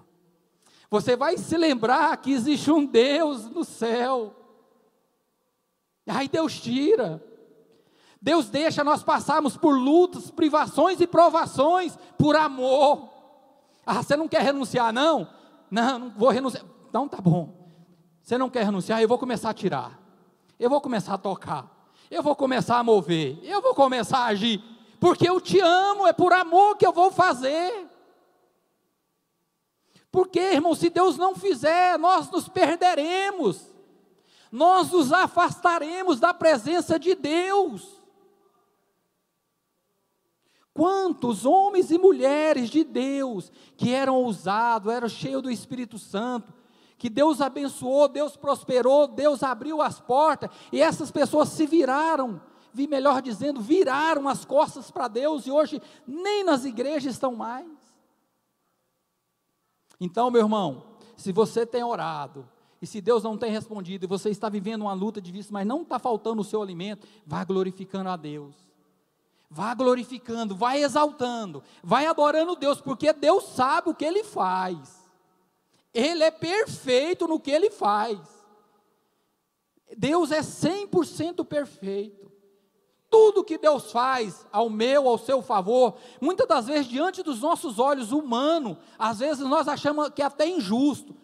[SPEAKER 1] Você vai se lembrar que existe um Deus no céu. Aí Deus tira. Deus deixa nós passarmos por lutas, privações e provações por amor. Ah, você não quer renunciar, não? Não, não vou renunciar. Então tá bom. Você não quer renunciar? Eu vou começar a tirar. Eu vou começar a tocar. Eu vou começar a mover. Eu vou começar a agir. Porque eu te amo, é por amor que eu vou fazer. Porque, irmão, se Deus não fizer, nós nos perderemos, nós nos afastaremos da presença de Deus. Quantos homens e mulheres de Deus que eram ousados, eram cheios do Espírito Santo, que Deus abençoou, Deus prosperou, Deus abriu as portas, e essas pessoas se viraram, vi melhor dizendo, viraram as costas para Deus e hoje nem nas igrejas estão mais. Então, meu irmão, se você tem orado, e se Deus não tem respondido, e você está vivendo uma luta difícil, mas não está faltando o seu alimento, vá glorificando a Deus. Vá glorificando, vá exaltando, vai adorando Deus, porque Deus sabe o que Ele faz. Ele é perfeito no que Ele faz. Deus é 100% perfeito tudo que Deus faz ao meu, ao seu favor, muitas das vezes diante dos nossos olhos humanos, às vezes nós achamos que é até injusto.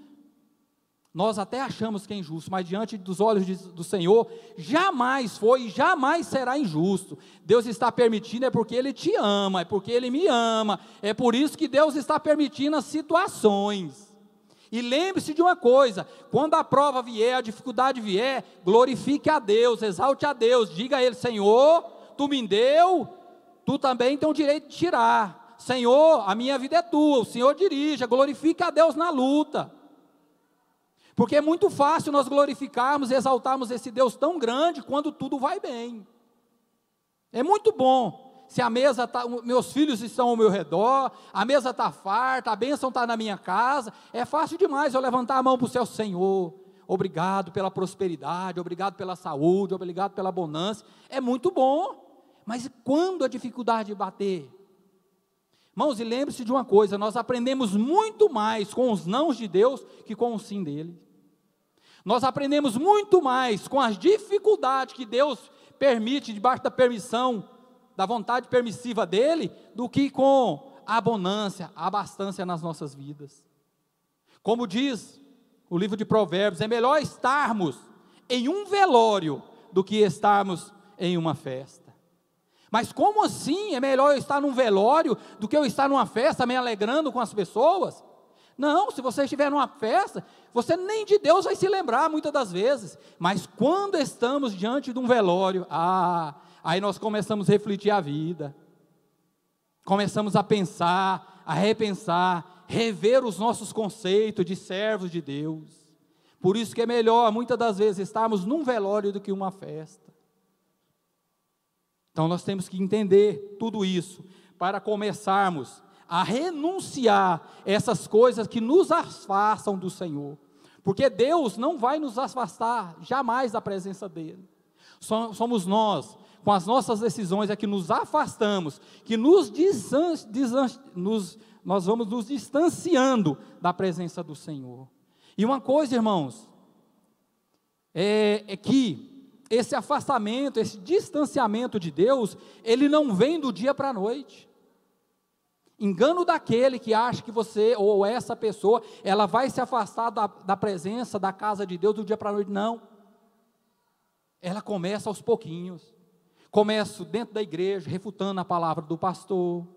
[SPEAKER 1] Nós até achamos que é injusto, mas diante dos olhos de, do Senhor, jamais foi e jamais será injusto. Deus está permitindo é porque Ele te ama, é porque Ele me ama, é por isso que Deus está permitindo as situações. E lembre-se de uma coisa: quando a prova vier, a dificuldade vier, glorifique a Deus, exalte a Deus, diga a Ele: Senhor, tu me deu, tu também tem o direito de tirar. Senhor, a minha vida é tua, o Senhor dirija, glorifique a Deus na luta. Porque é muito fácil nós glorificarmos e exaltarmos esse Deus tão grande quando tudo vai bem. É muito bom, se a mesa está, meus filhos estão ao meu redor, a mesa está farta, a bênção está na minha casa. É fácil demais eu levantar a mão para o céu, Senhor. Obrigado pela prosperidade, obrigado pela saúde, obrigado pela bonança. É muito bom, mas quando a dificuldade bater? mãos e lembre-se de uma coisa: nós aprendemos muito mais com os nãos de Deus que com o sim dele. Nós aprendemos muito mais com as dificuldades que Deus permite, debaixo da permissão da vontade permissiva dele, do que com a abundância, a abastância nas nossas vidas. Como diz o livro de Provérbios, é melhor estarmos em um velório do que estarmos em uma festa. Mas como assim? É melhor eu estar num velório do que eu estar numa festa me alegrando com as pessoas? Não, se você estiver numa festa, você nem de Deus vai se lembrar muitas das vezes. Mas quando estamos diante de um velório, ah, Aí nós começamos a refletir a vida, começamos a pensar, a repensar, rever os nossos conceitos de servos de Deus. Por isso que é melhor, muitas das vezes, estarmos num velório do que uma festa. Então nós temos que entender tudo isso para começarmos a renunciar essas coisas que nos afastam do Senhor. Porque Deus não vai nos afastar jamais da presença dele. Somos nós com as nossas decisões é que nos afastamos, que nos, desan, desan, nos nós vamos nos distanciando da presença do Senhor. E uma coisa, irmãos, é, é que esse afastamento, esse distanciamento de Deus, ele não vem do dia para a noite. Engano daquele que acha que você ou essa pessoa, ela vai se afastar da, da presença, da casa de Deus do dia para a noite. Não. Ela começa aos pouquinhos. Começo dentro da igreja, refutando a palavra do pastor,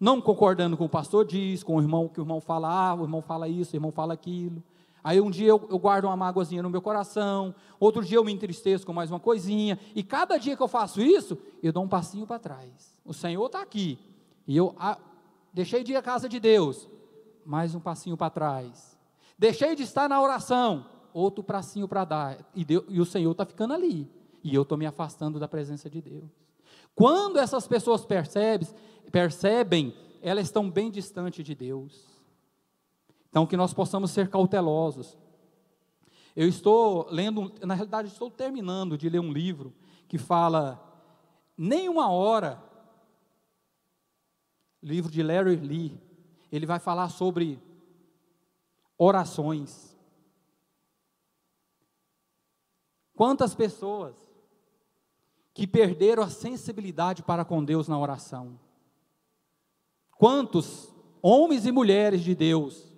[SPEAKER 1] não concordando com o pastor diz, com o irmão que o irmão fala, ah, o irmão fala isso, o irmão fala aquilo. Aí um dia eu, eu guardo uma mágoazinha no meu coração, outro dia eu me entristeço com mais uma coisinha, e cada dia que eu faço isso, eu dou um passinho para trás. O Senhor está aqui, e eu ah, deixei de ir à casa de Deus, mais um passinho para trás. Deixei de estar na oração, outro passinho para dar, e, e o Senhor está ficando ali e eu estou me afastando da presença de Deus. Quando essas pessoas percebem, percebem, elas estão bem distantes de Deus. Então, que nós possamos ser cautelosos. Eu estou lendo, na realidade, estou terminando de ler um livro que fala Nem uma hora, livro de Larry Lee. Ele vai falar sobre orações. Quantas pessoas que perderam a sensibilidade para com Deus na oração. Quantos homens e mulheres de Deus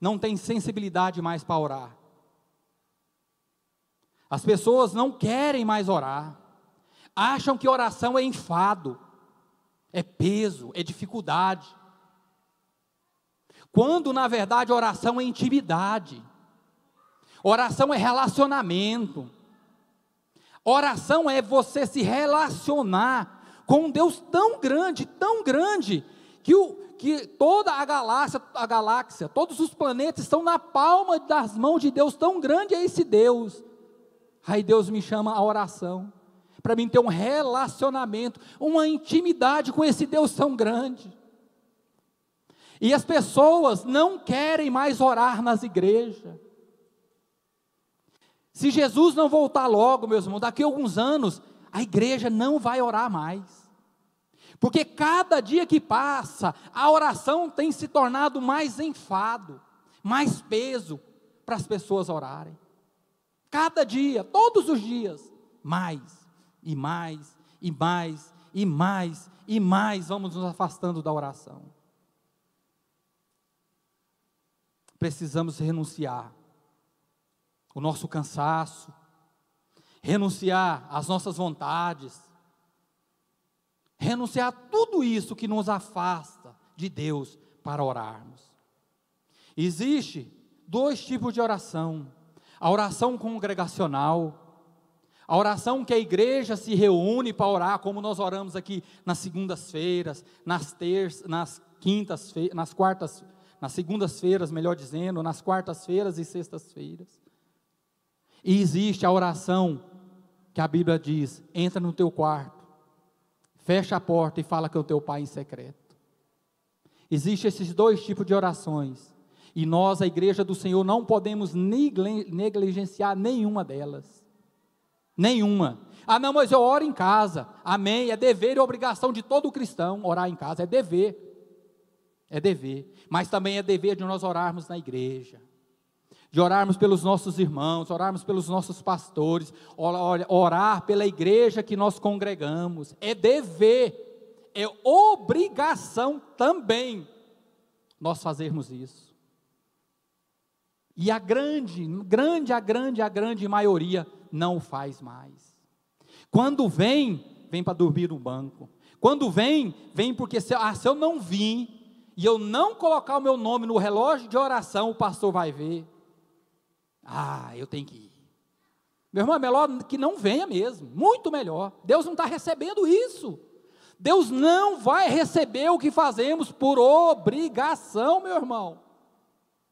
[SPEAKER 1] não têm sensibilidade mais para orar? As pessoas não querem mais orar, acham que oração é enfado, é peso, é dificuldade. Quando na verdade oração é intimidade, oração é relacionamento. Oração é você se relacionar com um Deus tão grande, tão grande, que, o, que toda a galáxia, a galáxia, todos os planetas estão na palma das mãos de Deus, tão grande é esse Deus. Aí Deus me chama a oração, para mim ter um relacionamento, uma intimidade com esse Deus tão grande. E as pessoas não querem mais orar nas igrejas. Se Jesus não voltar logo, meus irmãos, daqui a alguns anos, a igreja não vai orar mais. Porque cada dia que passa, a oração tem se tornado mais enfado, mais peso para as pessoas orarem. Cada dia, todos os dias, mais e mais e mais e mais e mais vamos nos afastando da oração. Precisamos renunciar o nosso cansaço, renunciar às nossas vontades, renunciar a tudo isso que nos afasta de Deus para orarmos. Existe dois tipos de oração: a oração congregacional, a oração que a igreja se reúne para orar, como nós oramos aqui nas segundas-feiras, nas terças, nas quintas, nas quartas, nas segundas-feiras, melhor dizendo, nas quartas-feiras e sextas-feiras. E existe a oração que a Bíblia diz: entra no teu quarto, fecha a porta e fala com é o teu pai em secreto. Existem esses dois tipos de orações. E nós, a igreja do Senhor, não podemos negligenciar nenhuma delas. Nenhuma. Ah, não, mas eu oro em casa. Amém. É dever e obrigação de todo cristão orar em casa. É dever. É dever. Mas também é dever de nós orarmos na igreja de orarmos pelos nossos irmãos, orarmos pelos nossos pastores, orar pela igreja que nós congregamos. É dever, é obrigação também nós fazermos isso. E a grande, grande, a grande, a grande maioria não o faz mais. Quando vem, vem para dormir no banco. Quando vem, vem porque se, ah, se eu não vim e eu não colocar o meu nome no relógio de oração, o pastor vai ver. Ah, eu tenho que ir. Meu irmão, é melhor que não venha mesmo, muito melhor. Deus não está recebendo isso. Deus não vai receber o que fazemos por obrigação, meu irmão.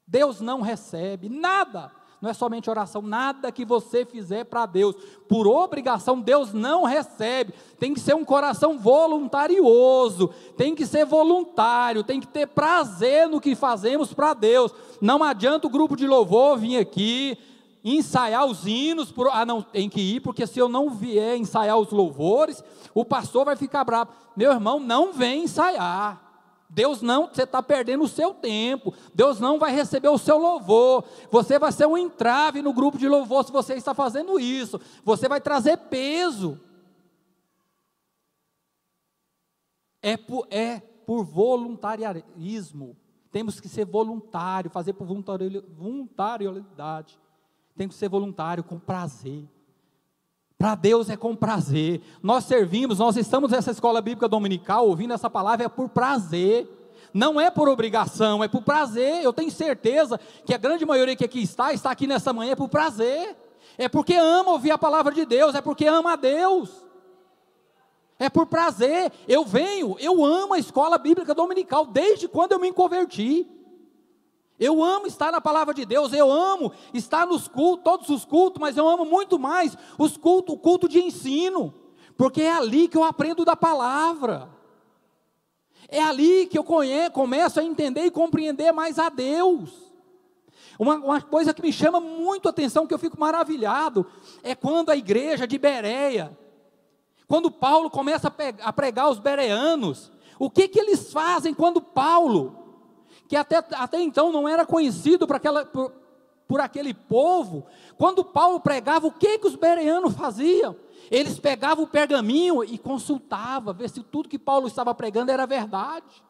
[SPEAKER 1] Deus não recebe nada não é somente oração, nada que você fizer para Deus, por obrigação, Deus não recebe. Tem que ser um coração voluntarioso, tem que ser voluntário, tem que ter prazer no que fazemos para Deus. Não adianta o grupo de louvor vir aqui, ensaiar os hinos, por, ah não, tem que ir, porque se eu não vier ensaiar os louvores, o pastor vai ficar bravo. Meu irmão, não vem ensaiar. Deus não, você está perdendo o seu tempo. Deus não vai receber o seu louvor. Você vai ser um entrave no grupo de louvor se você está fazendo isso. Você vai trazer peso. É por, é por voluntarismo. Temos que ser voluntário, fazer por voluntariedade. Tem que ser voluntário com prazer. Para Deus é com prazer. Nós servimos, nós estamos nessa escola bíblica dominical, ouvindo essa palavra é por prazer. Não é por obrigação, é por prazer. Eu tenho certeza que a grande maioria que aqui está, está aqui nessa manhã é por prazer. É porque ama ouvir a palavra de Deus, é porque ama a Deus. É por prazer. Eu venho, eu amo a escola bíblica dominical desde quando eu me converti. Eu amo estar na palavra de Deus, eu amo estar nos cultos, todos os cultos, mas eu amo muito mais os cultos, o culto de ensino, porque é ali que eu aprendo da palavra. É ali que eu conheço, começo a entender e compreender mais a Deus. Uma, uma, coisa que me chama muito a atenção, que eu fico maravilhado, é quando a igreja de Bereia, quando Paulo começa a, pegar, a pregar os bereanos, o que, que eles fazem quando Paulo que até, até então não era conhecido por, aquela, por, por aquele povo, quando Paulo pregava, o que, que os bereanos faziam? Eles pegavam o pergaminho e consultavam, ver se tudo que Paulo estava pregando era verdade.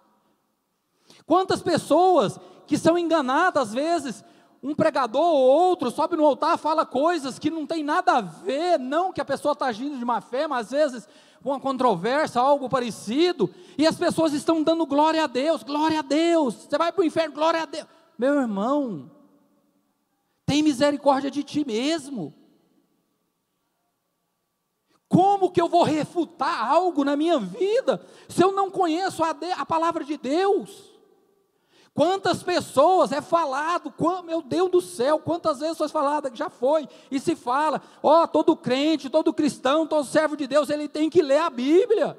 [SPEAKER 1] Quantas pessoas que são enganadas às vezes, um pregador ou outro sobe no altar, fala coisas que não tem nada a ver, não que a pessoa está agindo de má fé, mas às vezes uma controvérsia, algo parecido, e as pessoas estão dando glória a Deus, glória a Deus, você vai para o inferno, glória a Deus. Meu irmão, tem misericórdia de ti mesmo. Como que eu vou refutar algo na minha vida se eu não conheço a, de, a palavra de Deus? Quantas pessoas é falado, meu Deus do céu, quantas vezes foi falado, já foi, e se fala, ó, oh, todo crente, todo cristão, todo servo de Deus, ele tem que ler a Bíblia,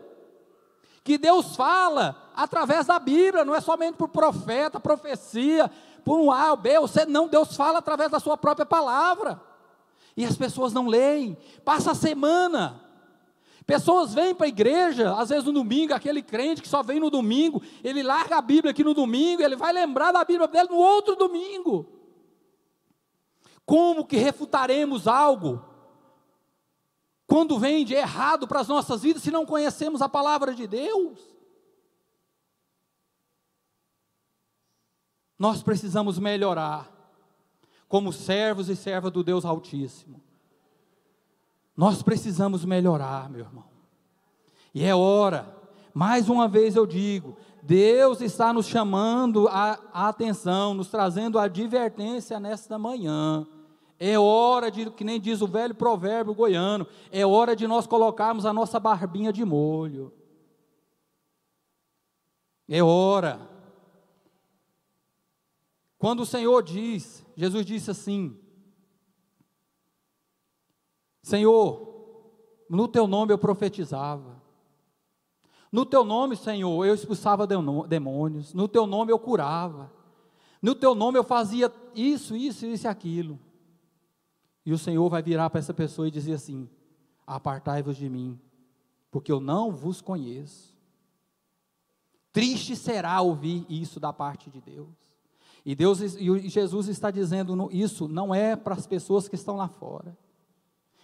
[SPEAKER 1] que Deus fala através da Bíblia, não é somente por profeta, profecia, por um A ou B, ou C, não, Deus fala através da sua própria palavra, e as pessoas não leem, passa a semana, Pessoas vêm para a igreja, às vezes no domingo, aquele crente que só vem no domingo, ele larga a Bíblia aqui no domingo, ele vai lembrar da Bíblia dele no outro domingo. Como que refutaremos algo quando vem de errado para as nossas vidas se não conhecemos a palavra de Deus? Nós precisamos melhorar como servos e servas do Deus Altíssimo. Nós precisamos melhorar, meu irmão. E é hora. Mais uma vez eu digo, Deus está nos chamando a, atenção, nos trazendo a advertência nesta manhã. É hora de, que nem diz o velho provérbio goiano, é hora de nós colocarmos a nossa barbinha de molho. É hora. Quando o Senhor diz, Jesus disse assim: Senhor, no teu nome eu profetizava. No teu nome, Senhor, eu expulsava demônios. No teu nome eu curava. No teu nome eu fazia isso, isso, isso e aquilo. E o Senhor vai virar para essa pessoa e dizer assim: Apartai-vos de mim, porque eu não vos conheço. Triste será ouvir isso da parte de Deus. E Deus e Jesus está dizendo isso não é para as pessoas que estão lá fora.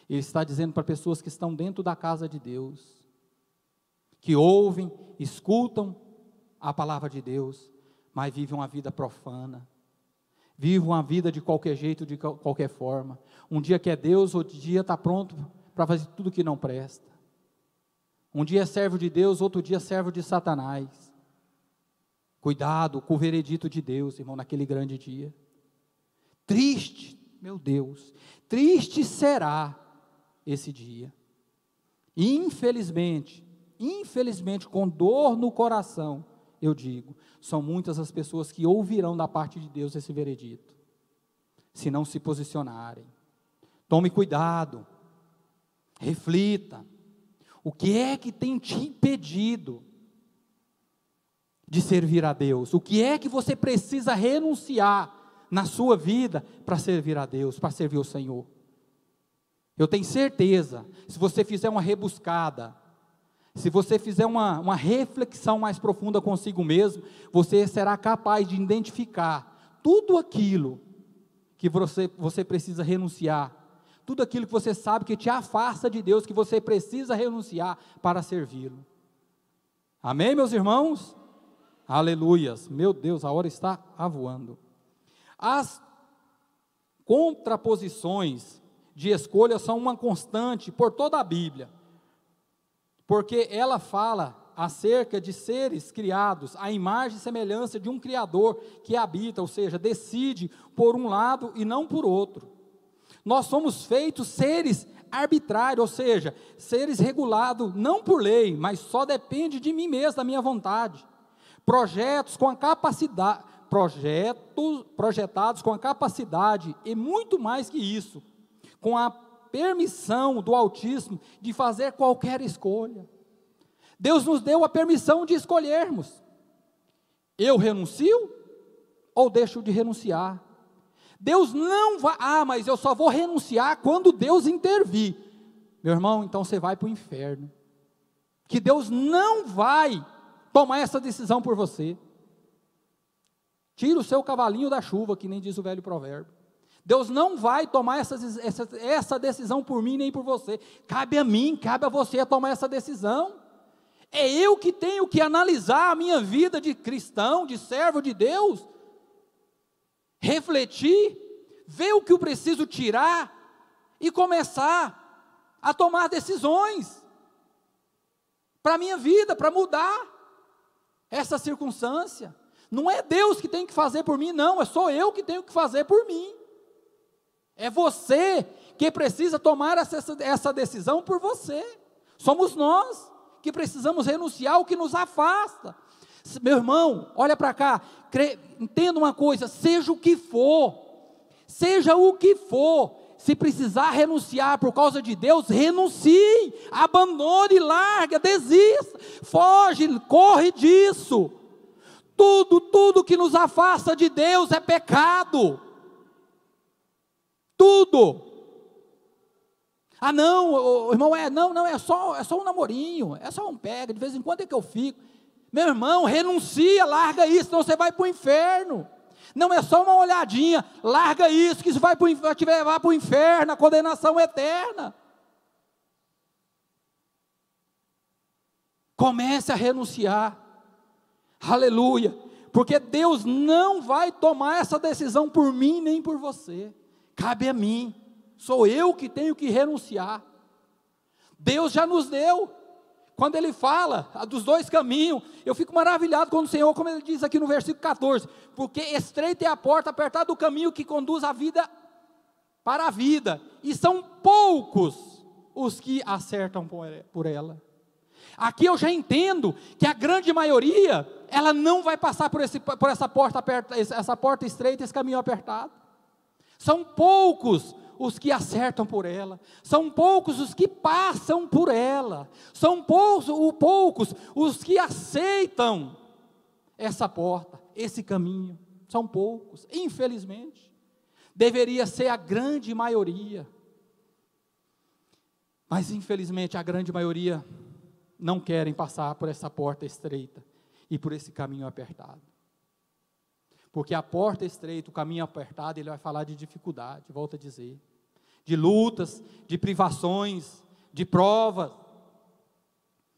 [SPEAKER 1] Ele está dizendo para pessoas que estão dentro da casa de Deus, que ouvem, escutam a palavra de Deus, mas vivem uma vida profana, vivem uma vida de qualquer jeito, de qualquer forma. Um dia quer é Deus, outro dia está pronto para fazer tudo que não presta. Um dia é servo de Deus, outro dia é servo de Satanás. Cuidado com o veredito de Deus, irmão, naquele grande dia. Triste, meu Deus, triste será esse dia. infelizmente, infelizmente, com dor no coração, eu digo, são muitas as pessoas que ouvirão da parte de Deus esse veredito, se não se posicionarem. Tome cuidado, reflita. O que é que tem te impedido de servir a Deus? O que é que você precisa renunciar na sua vida para servir a Deus, para servir o Senhor? Eu tenho certeza, se você fizer uma rebuscada, se você fizer uma, uma reflexão mais profunda consigo mesmo, você será capaz de identificar tudo aquilo que você, você precisa renunciar, tudo aquilo que você sabe que te afasta de Deus, que você precisa renunciar para servi-lo. Amém, meus irmãos? Aleluias. Meu Deus, a hora está avoando. As contraposições de escolha são uma constante por toda a Bíblia, porque ela fala acerca de seres criados à imagem e semelhança de um Criador que habita, ou seja, decide por um lado e não por outro. Nós somos feitos seres arbitrários, ou seja, seres regulados não por lei, mas só depende de mim mesmo, da minha vontade. Projetos com a capacidade, projetos projetados com a capacidade e muito mais que isso, com a permissão do Altíssimo de fazer qualquer escolha. Deus nos deu a permissão de escolhermos. Eu renuncio ou deixo de renunciar? Deus não vai, ah, mas eu só vou renunciar quando Deus intervir. Meu irmão, então você vai para o inferno. Que Deus não vai tomar essa decisão por você. Tira o seu cavalinho da chuva, que nem diz o velho provérbio. Deus não vai tomar essa, essa, essa decisão por mim nem por você. Cabe a mim, cabe a você tomar essa decisão. É eu que tenho que analisar a minha vida de cristão, de servo de Deus, refletir, ver o que eu preciso tirar e começar a tomar decisões para a minha vida, para mudar essa circunstância. Não é Deus que tem que fazer por mim, não, é só eu que tenho que fazer por mim. É você que precisa tomar essa, essa decisão por você. Somos nós que precisamos renunciar ao que nos afasta. Meu irmão, olha para cá, cre... entenda uma coisa: seja o que for, seja o que for, se precisar renunciar por causa de Deus, renuncie, abandone, larga, desista, foge, corre disso. Tudo, tudo que nos afasta de Deus é pecado. Tudo. Ah, não, o irmão é, não, não, é só, é só um namorinho, é só um pega, de vez em quando é que eu fico. Meu irmão, renuncia, larga isso, senão você vai para o inferno. Não é só uma olhadinha, larga isso, que isso vai, pro, vai te levar para o inferno, a condenação eterna. Comece a renunciar. Aleluia. Porque Deus não vai tomar essa decisão por mim nem por você cabe a mim, sou eu que tenho que renunciar. Deus já nos deu. Quando ele fala ah, dos dois caminhos, eu fico maravilhado quando o Senhor, como ele diz aqui no versículo 14, porque estreita é a porta, apertado o caminho que conduz a vida para a vida, e são poucos os que acertam por ela. Aqui eu já entendo que a grande maioria, ela não vai passar por, esse, por essa porta aperta, essa porta estreita, esse caminho apertado. São poucos os que acertam por ela, são poucos os que passam por ela, são poucos, poucos os que aceitam essa porta, esse caminho. São poucos, infelizmente. Deveria ser a grande maioria. Mas infelizmente a grande maioria não querem passar por essa porta estreita e por esse caminho apertado. Porque a porta é estreita, o caminho é apertado, ele vai falar de dificuldade, volta a dizer, de lutas, de privações, de provas,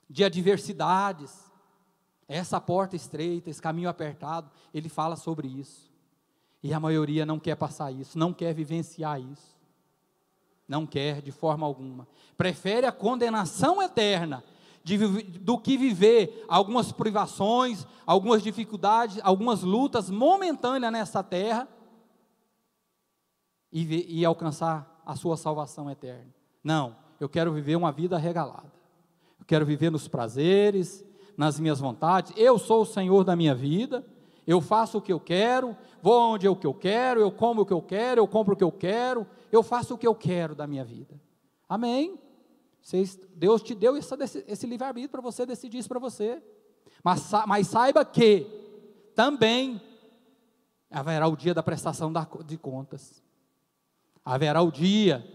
[SPEAKER 1] de adversidades. Essa porta estreita, esse caminho apertado, ele fala sobre isso. E a maioria não quer passar isso, não quer vivenciar isso. Não quer de forma alguma. Prefere a condenação eterna de, do que viver algumas privações, algumas dificuldades, algumas lutas momentâneas nessa terra e, e alcançar a sua salvação eterna. Não, eu quero viver uma vida regalada. Eu quero viver nos prazeres, nas minhas vontades. Eu sou o Senhor da minha vida. Eu faço o que eu quero, vou onde é o que eu quero, eu como o que eu quero, eu compro o que eu quero, eu faço o que eu quero da minha vida. Amém? Deus te deu essa, esse livre-arbítrio para você decidir isso para você. Mas, mas, saiba que também haverá o dia da prestação da, de contas. Haverá o dia,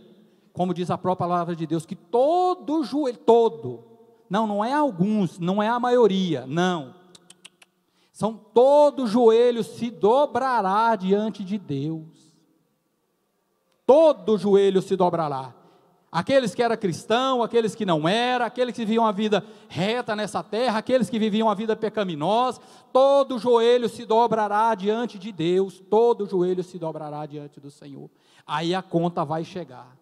[SPEAKER 1] como diz a própria palavra de Deus, que todo joelho, todo, não, não é alguns, não é a maioria, não. São todo joelho se dobrará diante de Deus. Todo joelho se dobrará. Aqueles que eram cristãos, aqueles que não eram, aqueles que viviam a vida reta nessa terra, aqueles que viviam a vida pecaminosa, todo joelho se dobrará diante de Deus, todo joelho se dobrará diante do Senhor. Aí a conta vai chegar.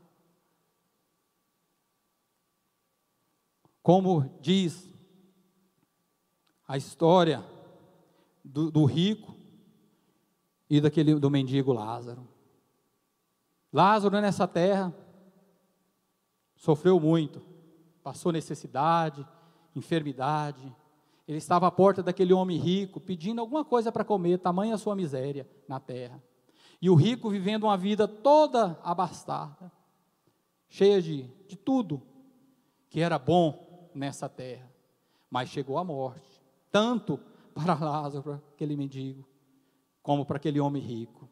[SPEAKER 1] Como diz a história do, do rico e daquele do mendigo Lázaro. Lázaro nessa terra sofreu muito, passou necessidade, enfermidade. Ele estava à porta daquele homem rico, pedindo alguma coisa para comer, tamanha sua miséria na terra. E o rico vivendo uma vida toda abastada, cheia de, de tudo que era bom nessa terra. Mas chegou a morte, tanto para Lázaro, para aquele mendigo, como para aquele homem rico.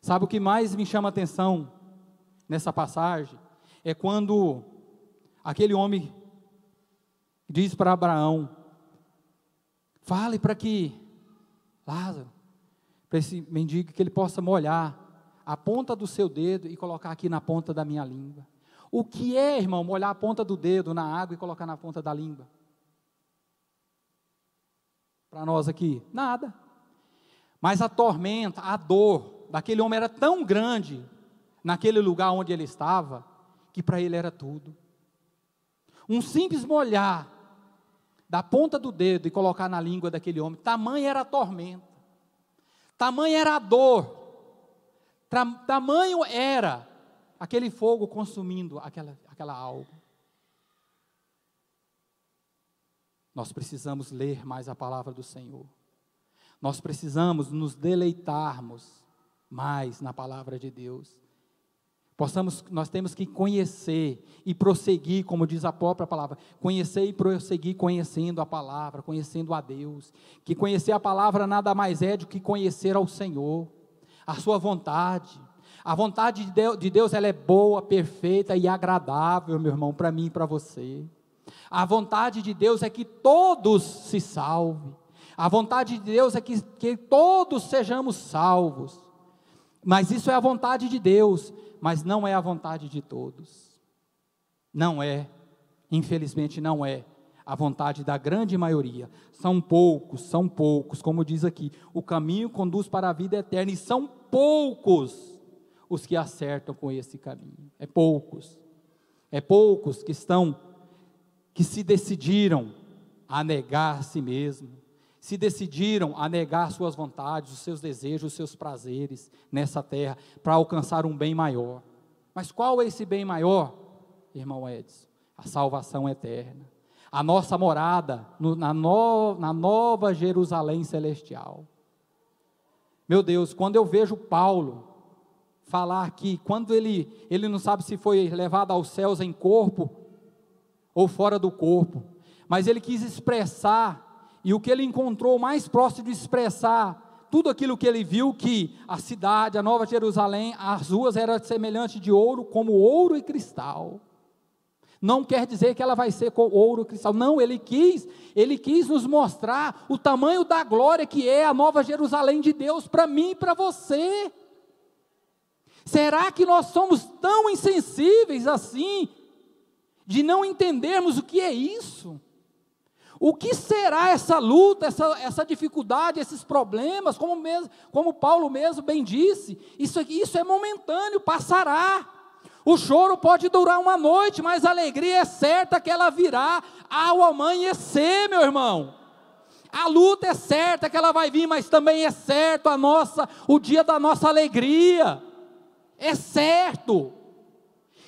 [SPEAKER 1] Sabe o que mais me chama a atenção nessa passagem? é quando aquele homem diz para Abraão: fale para que Lázaro, para esse mendigo, que ele possa molhar a ponta do seu dedo e colocar aqui na ponta da minha língua. O que é, irmão, molhar a ponta do dedo na água e colocar na ponta da língua? Para nós aqui, nada. Mas a tormenta, a dor daquele homem era tão grande naquele lugar onde ele estava, que para ele era tudo. Um simples molhar da ponta do dedo e colocar na língua daquele homem, tamanha era a tormenta, tamanha era a dor, tamanho era aquele fogo consumindo aquela, aquela alma. Nós precisamos ler mais a palavra do Senhor. Nós precisamos nos deleitarmos mais na palavra de Deus. Possamos, nós temos que conhecer e prosseguir, como diz a própria palavra, conhecer e prosseguir conhecendo a palavra, conhecendo a Deus. Que conhecer a palavra nada mais é do que conhecer ao Senhor, a sua vontade. A vontade de Deus, ela é boa, perfeita e agradável, meu irmão, para mim e para você. A vontade de Deus é que todos se salvem. A vontade de Deus é que, que todos sejamos salvos. Mas isso é a vontade de Deus, mas não é a vontade de todos. Não é, infelizmente não é a vontade da grande maioria. São poucos, são poucos, como diz aqui, o caminho conduz para a vida eterna e são poucos os que acertam com esse caminho. É poucos. É poucos que estão que se decidiram a negar a si mesmo, se decidiram a negar suas vontades, os seus desejos, os seus prazeres nessa terra para alcançar um bem maior. Mas qual é esse bem maior, irmão Edson? A salvação eterna. A nossa morada no, na, no, na nova Jerusalém celestial. Meu Deus, quando eu vejo Paulo falar aqui, quando ele, ele não sabe se foi levado aos céus em corpo ou fora do corpo, mas ele quis expressar e o que ele encontrou mais próximo de expressar tudo aquilo que ele viu que a cidade, a Nova Jerusalém, as ruas eram semelhantes de ouro, como ouro e cristal. Não quer dizer que ela vai ser com ouro e cristal. Não, ele quis, ele quis nos mostrar o tamanho da glória que é a Nova Jerusalém de Deus para mim e para você. Será que nós somos tão insensíveis assim de não entendermos o que é isso? O que será essa luta, essa, essa dificuldade, esses problemas, como, mesmo, como Paulo mesmo bem disse, isso, isso é momentâneo, passará. O choro pode durar uma noite, mas a alegria é certa que ela virá ao amanhecer, meu irmão. A luta é certa que ela vai vir, mas também é certo a nossa, o dia da nossa alegria. É certo.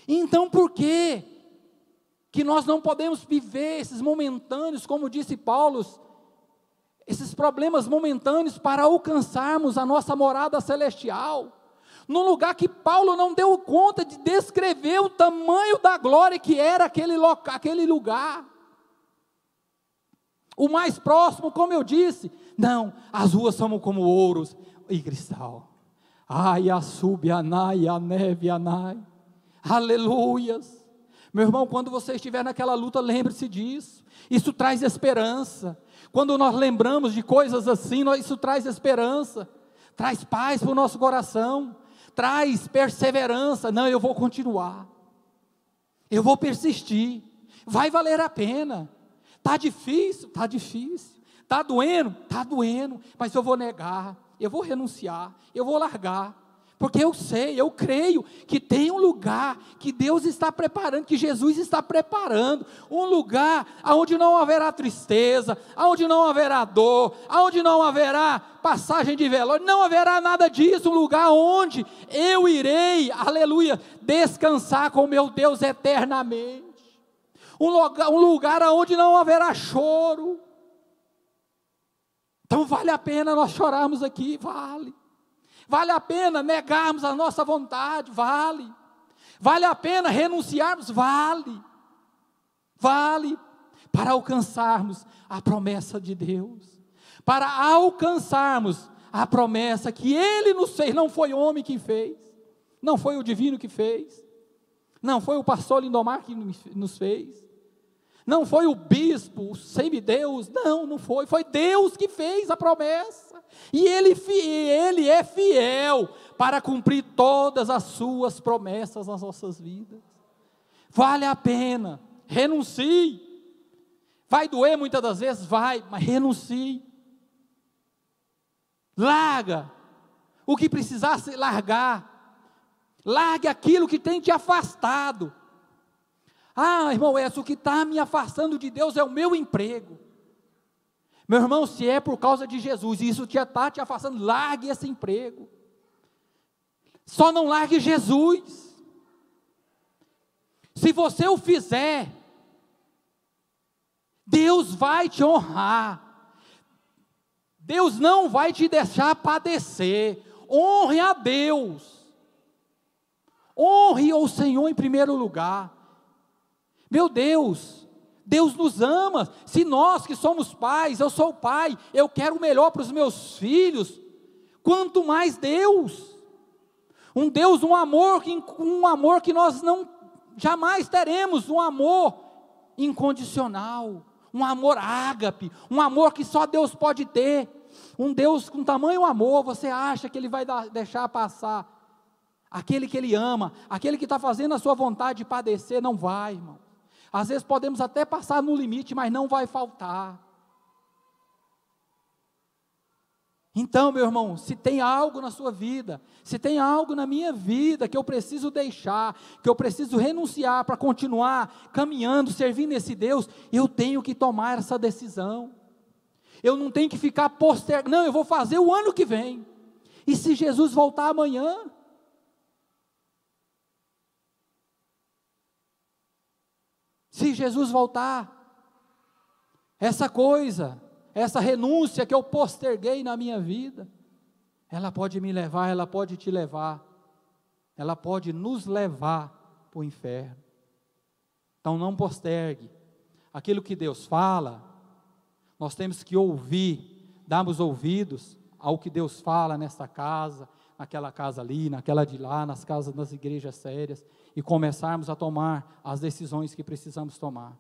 [SPEAKER 1] Então por quê? que nós não podemos viver esses momentâneos, como disse Paulo, esses problemas momentâneos para alcançarmos a nossa morada celestial. Num lugar que Paulo não deu conta de descrever o tamanho da glória que era aquele, aquele lugar. O mais próximo, como eu disse, não, as ruas são como ouros e cristal. Ai, a sube, anai, a neve, anai. Aleluias. Meu irmão, quando você estiver naquela luta, lembre-se disso. Isso traz esperança. Quando nós lembramos de coisas assim, isso traz esperança, traz paz para o nosso coração, traz perseverança. Não, eu vou continuar, eu vou persistir, vai valer a pena. Está difícil? Está difícil. Está doendo? Está doendo, mas eu vou negar, eu vou renunciar, eu vou largar, porque eu sei, eu creio que tem um lugar que Deus está preparando, que Jesus está preparando, um lugar aonde não haverá tristeza, aonde não haverá dor, aonde não haverá passagem de velório, não haverá nada disso, um lugar onde eu irei, aleluia, descansar com meu Deus eternamente. Um lugar, um lugar onde não haverá choro. Então vale a pena nós chorarmos aqui, vale. Vale a pena negarmos a nossa vontade? Vale. Vale a pena renunciarmos? Vale. Vale para alcançarmos a promessa de Deus. Para alcançarmos a promessa que Ele nos fez, não foi o homem que fez, não foi o divino que fez, não foi o pastor Lindomar que nos fez, não foi o bispo, o semideus, não, não foi, foi Deus que fez a promessa. E ele, ele é fiel para cumprir todas as suas promessas nas nossas vidas. Vale a pena, renuncie. Vai doer muitas das vezes? Vai, mas renuncie. Larga o que precisasse largar. Largue aquilo que tem te afastado. Ah, irmão, Edson, o que está me afastando de Deus é o meu emprego. Meu irmão, se é por causa de Jesus e isso está te afastando, largue esse emprego. Só não largue Jesus. Se você o fizer, Deus vai te honrar. Deus não vai te deixar padecer. Honre a Deus. Honre o Senhor em primeiro lugar. Meu Deus, Deus nos ama. Se nós que somos pais, eu sou pai, eu quero o melhor para os meus filhos, quanto mais Deus. Um Deus, um amor, um amor que nós não jamais teremos, um amor incondicional, um amor ágape, um amor que só Deus pode ter. Um Deus com tamanho amor, você acha que ele vai dar, deixar passar? Aquele que ele ama, aquele que está fazendo a sua vontade padecer, não vai, irmão. Às vezes podemos até passar no limite, mas não vai faltar. Então, meu irmão, se tem algo na sua vida, se tem algo na minha vida que eu preciso deixar, que eu preciso renunciar para continuar caminhando, servindo esse Deus, eu tenho que tomar essa decisão. Eu não tenho que ficar postergando, não, eu vou fazer o ano que vem. E se Jesus voltar amanhã? Se Jesus voltar, essa coisa, essa renúncia que eu posterguei na minha vida, ela pode me levar, ela pode te levar, ela pode nos levar para o inferno. Então não postergue. Aquilo que Deus fala, nós temos que ouvir, darmos ouvidos ao que Deus fala nesta casa, naquela casa ali, naquela de lá, nas casas das igrejas sérias e começarmos a tomar as decisões que precisamos tomar.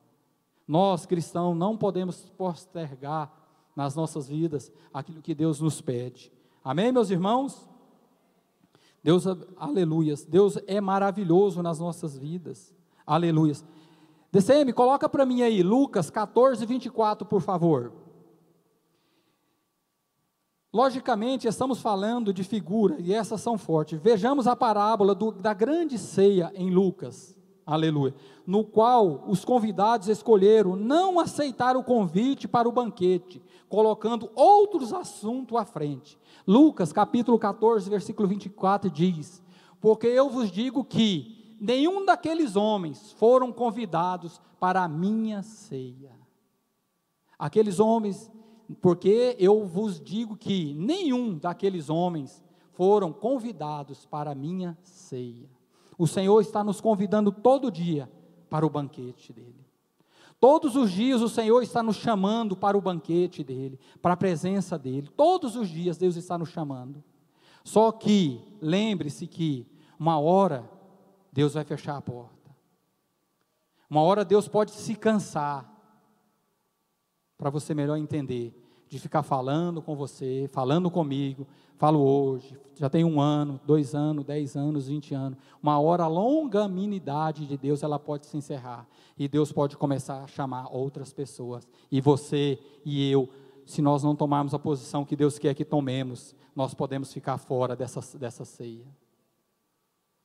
[SPEAKER 1] Nós, cristãos, não podemos postergar nas nossas vidas aquilo que Deus nos pede. Amém, meus irmãos? Deus, aleluias, Deus é maravilhoso nas nossas vidas. Aleluias. DCM, coloca para mim aí, Lucas 14, 24, por favor. Logicamente, estamos falando de figura e essas são fortes. Vejamos a parábola do, da grande ceia em Lucas, aleluia, no qual os convidados escolheram não aceitar o convite para o banquete, colocando outros assuntos à frente. Lucas, capítulo 14, versículo 24 diz: Porque eu vos digo que nenhum daqueles homens foram convidados para a minha ceia. Aqueles homens porque eu vos digo que nenhum daqueles homens foram convidados para a minha ceia. O Senhor está nos convidando todo dia para o banquete dele. Todos os dias o Senhor está nos chamando para o banquete dele, para a presença dele. Todos os dias Deus está nos chamando. Só que lembre-se que uma hora Deus vai fechar a porta. Uma hora Deus pode se cansar. Para você melhor entender, de ficar falando com você, falando comigo. Falo hoje, já tem um ano, dois anos, dez anos, vinte anos. Uma hora, a minidade de Deus, ela pode se encerrar. E Deus pode começar a chamar outras pessoas. E você e eu, se nós não tomarmos a posição que Deus quer que tomemos, nós podemos ficar fora dessa, dessa ceia.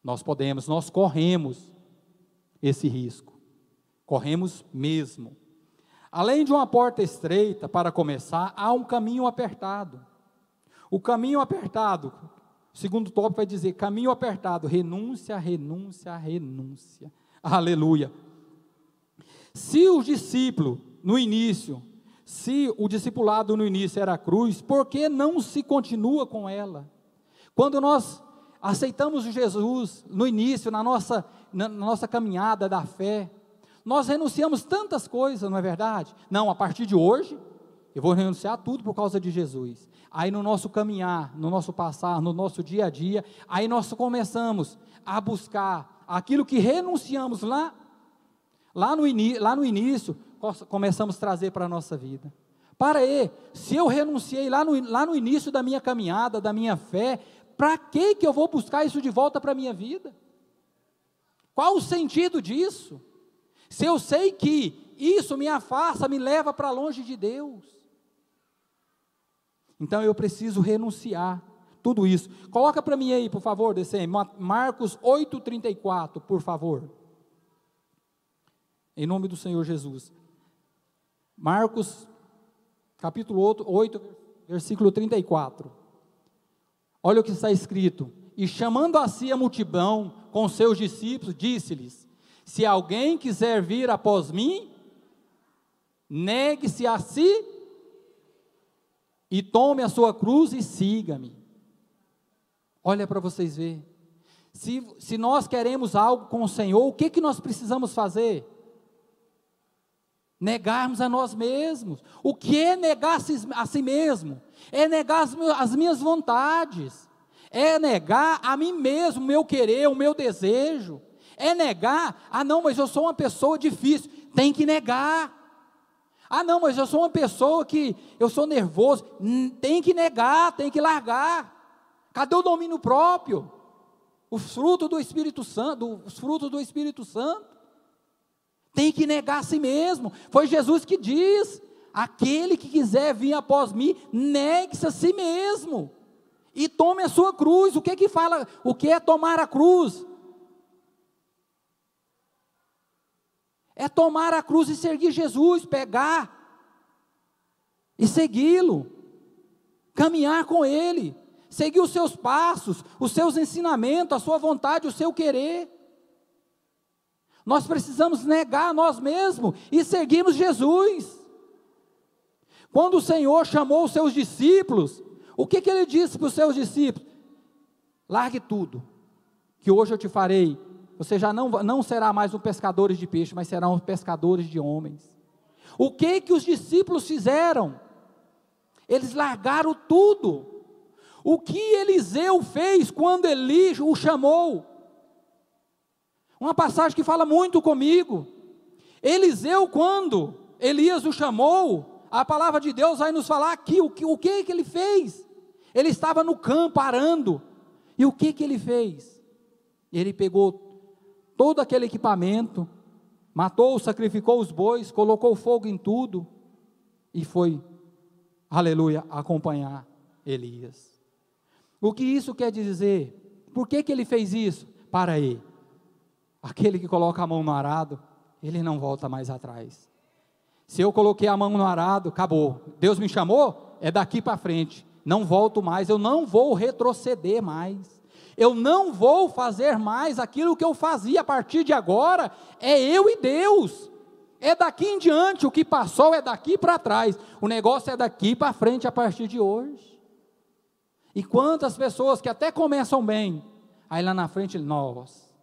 [SPEAKER 1] Nós podemos, nós corremos esse risco. Corremos mesmo. Além de uma porta estreita para começar, há um caminho apertado. O caminho apertado, segundo tópico vai dizer, caminho apertado, renúncia, renúncia, renúncia. Aleluia. Se o discípulo no início, se o discipulado no início era a cruz, por que não se continua com ela? Quando nós aceitamos Jesus no início, na nossa, na, na nossa caminhada da fé, nós renunciamos tantas coisas, não é verdade? Não, a partir de hoje, eu vou renunciar tudo por causa de Jesus. Aí no nosso caminhar, no nosso passar, no nosso dia a dia, aí nós começamos a buscar aquilo que renunciamos lá, lá no, lá no início, começamos a trazer para a nossa vida. Para aí, se eu renunciei lá no, lá no início da minha caminhada, da minha fé, para que, que eu vou buscar isso de volta para a minha vida? Qual o sentido disso? Se eu sei que isso me afasta, me leva para longe de Deus, então eu preciso renunciar tudo isso. Coloca para mim aí, por favor, DCM, Marcos 8:34, por favor. Em nome do Senhor Jesus. Marcos capítulo 8, versículo 34. Olha o que está escrito: E chamando a si a multidão com seus discípulos, disse-lhes: se alguém quiser vir após mim, negue-se a si e tome a sua cruz e siga-me. Olha para vocês verem. Se, se nós queremos algo com o Senhor, o que, que nós precisamos fazer? Negarmos a nós mesmos. O que é negar a si mesmo? É negar as minhas vontades. É negar a mim mesmo, o meu querer, o meu desejo. É negar, ah não, mas eu sou uma pessoa difícil, tem que negar. Ah não, mas eu sou uma pessoa que eu sou nervoso, tem que negar, tem que largar. Cadê o domínio próprio? Os frutos do Espírito Santo, os frutos do Espírito Santo. Tem que negar a si mesmo. Foi Jesus que diz: aquele que quiser vir após mim, negue-se a si mesmo e tome a sua cruz. O que é que fala? O que é tomar a cruz? é tomar a cruz e seguir Jesus, pegar e segui-lo, caminhar com ele, seguir os seus passos, os seus ensinamentos, a sua vontade, o seu querer. Nós precisamos negar nós mesmos e seguirmos Jesus. Quando o Senhor chamou os seus discípulos, o que, que ele disse para os seus discípulos? Largue tudo, que hoje eu te farei você já não, não será mais um pescador de peixe, mas será um pescador de homens. O que que os discípulos fizeram? Eles largaram tudo. O que Eliseu fez quando Eli o chamou? Uma passagem que fala muito comigo. Eliseu, quando Elias o chamou, a palavra de Deus vai nos falar aqui o que, o que, que ele fez. Ele estava no campo arando. E o que, que ele fez? Ele pegou todo aquele equipamento, matou, sacrificou os bois, colocou fogo em tudo e foi, aleluia, acompanhar Elias. O que isso quer dizer? Por que, que ele fez isso? Para aí, aquele que coloca a mão no arado, ele não volta mais atrás. Se eu coloquei a mão no arado, acabou. Deus me chamou, é daqui para frente. Não volto mais, eu não vou retroceder mais eu não vou fazer mais aquilo que eu fazia a partir de agora, é eu e Deus. É daqui em diante, o que passou é daqui para trás, o negócio é daqui para frente a partir de hoje. E quantas pessoas que até começam bem, aí lá na frente, novas,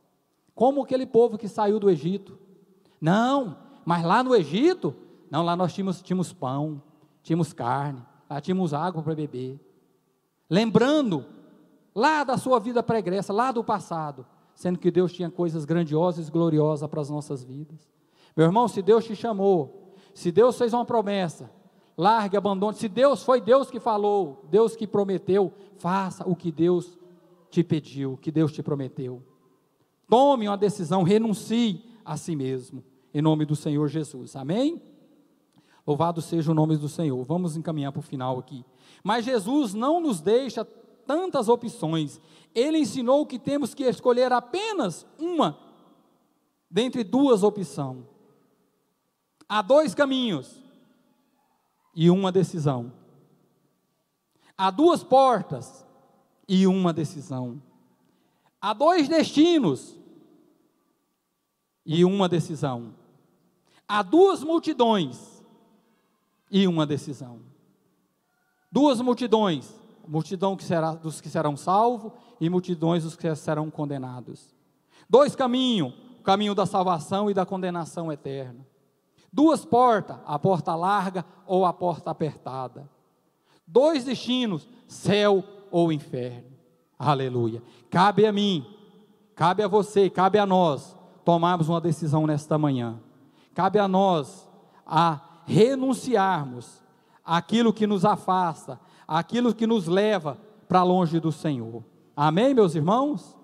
[SPEAKER 1] como aquele povo que saiu do Egito, não, mas lá no Egito, não, lá nós tínhamos, tínhamos pão, tínhamos carne, lá tínhamos água para beber, lembrando lá da sua vida pregressa, lá do passado, sendo que Deus tinha coisas grandiosas e gloriosas para as nossas vidas. Meu irmão, se Deus te chamou, se Deus fez uma promessa, largue, abandone. Se Deus foi Deus que falou, Deus que prometeu, faça o que Deus te pediu, o que Deus te prometeu. Tome uma decisão, renuncie a si mesmo, em nome do Senhor Jesus. Amém? Louvado seja o nome do Senhor. Vamos encaminhar para o final aqui. Mas Jesus não nos deixa tantas opções. Ele ensinou que temos que escolher apenas uma dentre duas opções. Há dois caminhos e uma decisão. Há duas portas e uma decisão. Há dois destinos e uma decisão. Há duas multidões e uma decisão. Duas multidões multidão que será, dos que serão salvos e multidões dos que serão condenados. Dois caminhos, o caminho da salvação e da condenação eterna. Duas portas, a porta larga ou a porta apertada. Dois destinos, céu ou inferno. Aleluia. Cabe a mim, cabe a você, cabe a nós tomarmos uma decisão nesta manhã. Cabe a nós a renunciarmos aquilo que nos afasta aquilo que nos leva para longe do Senhor. Amém, meus irmãos?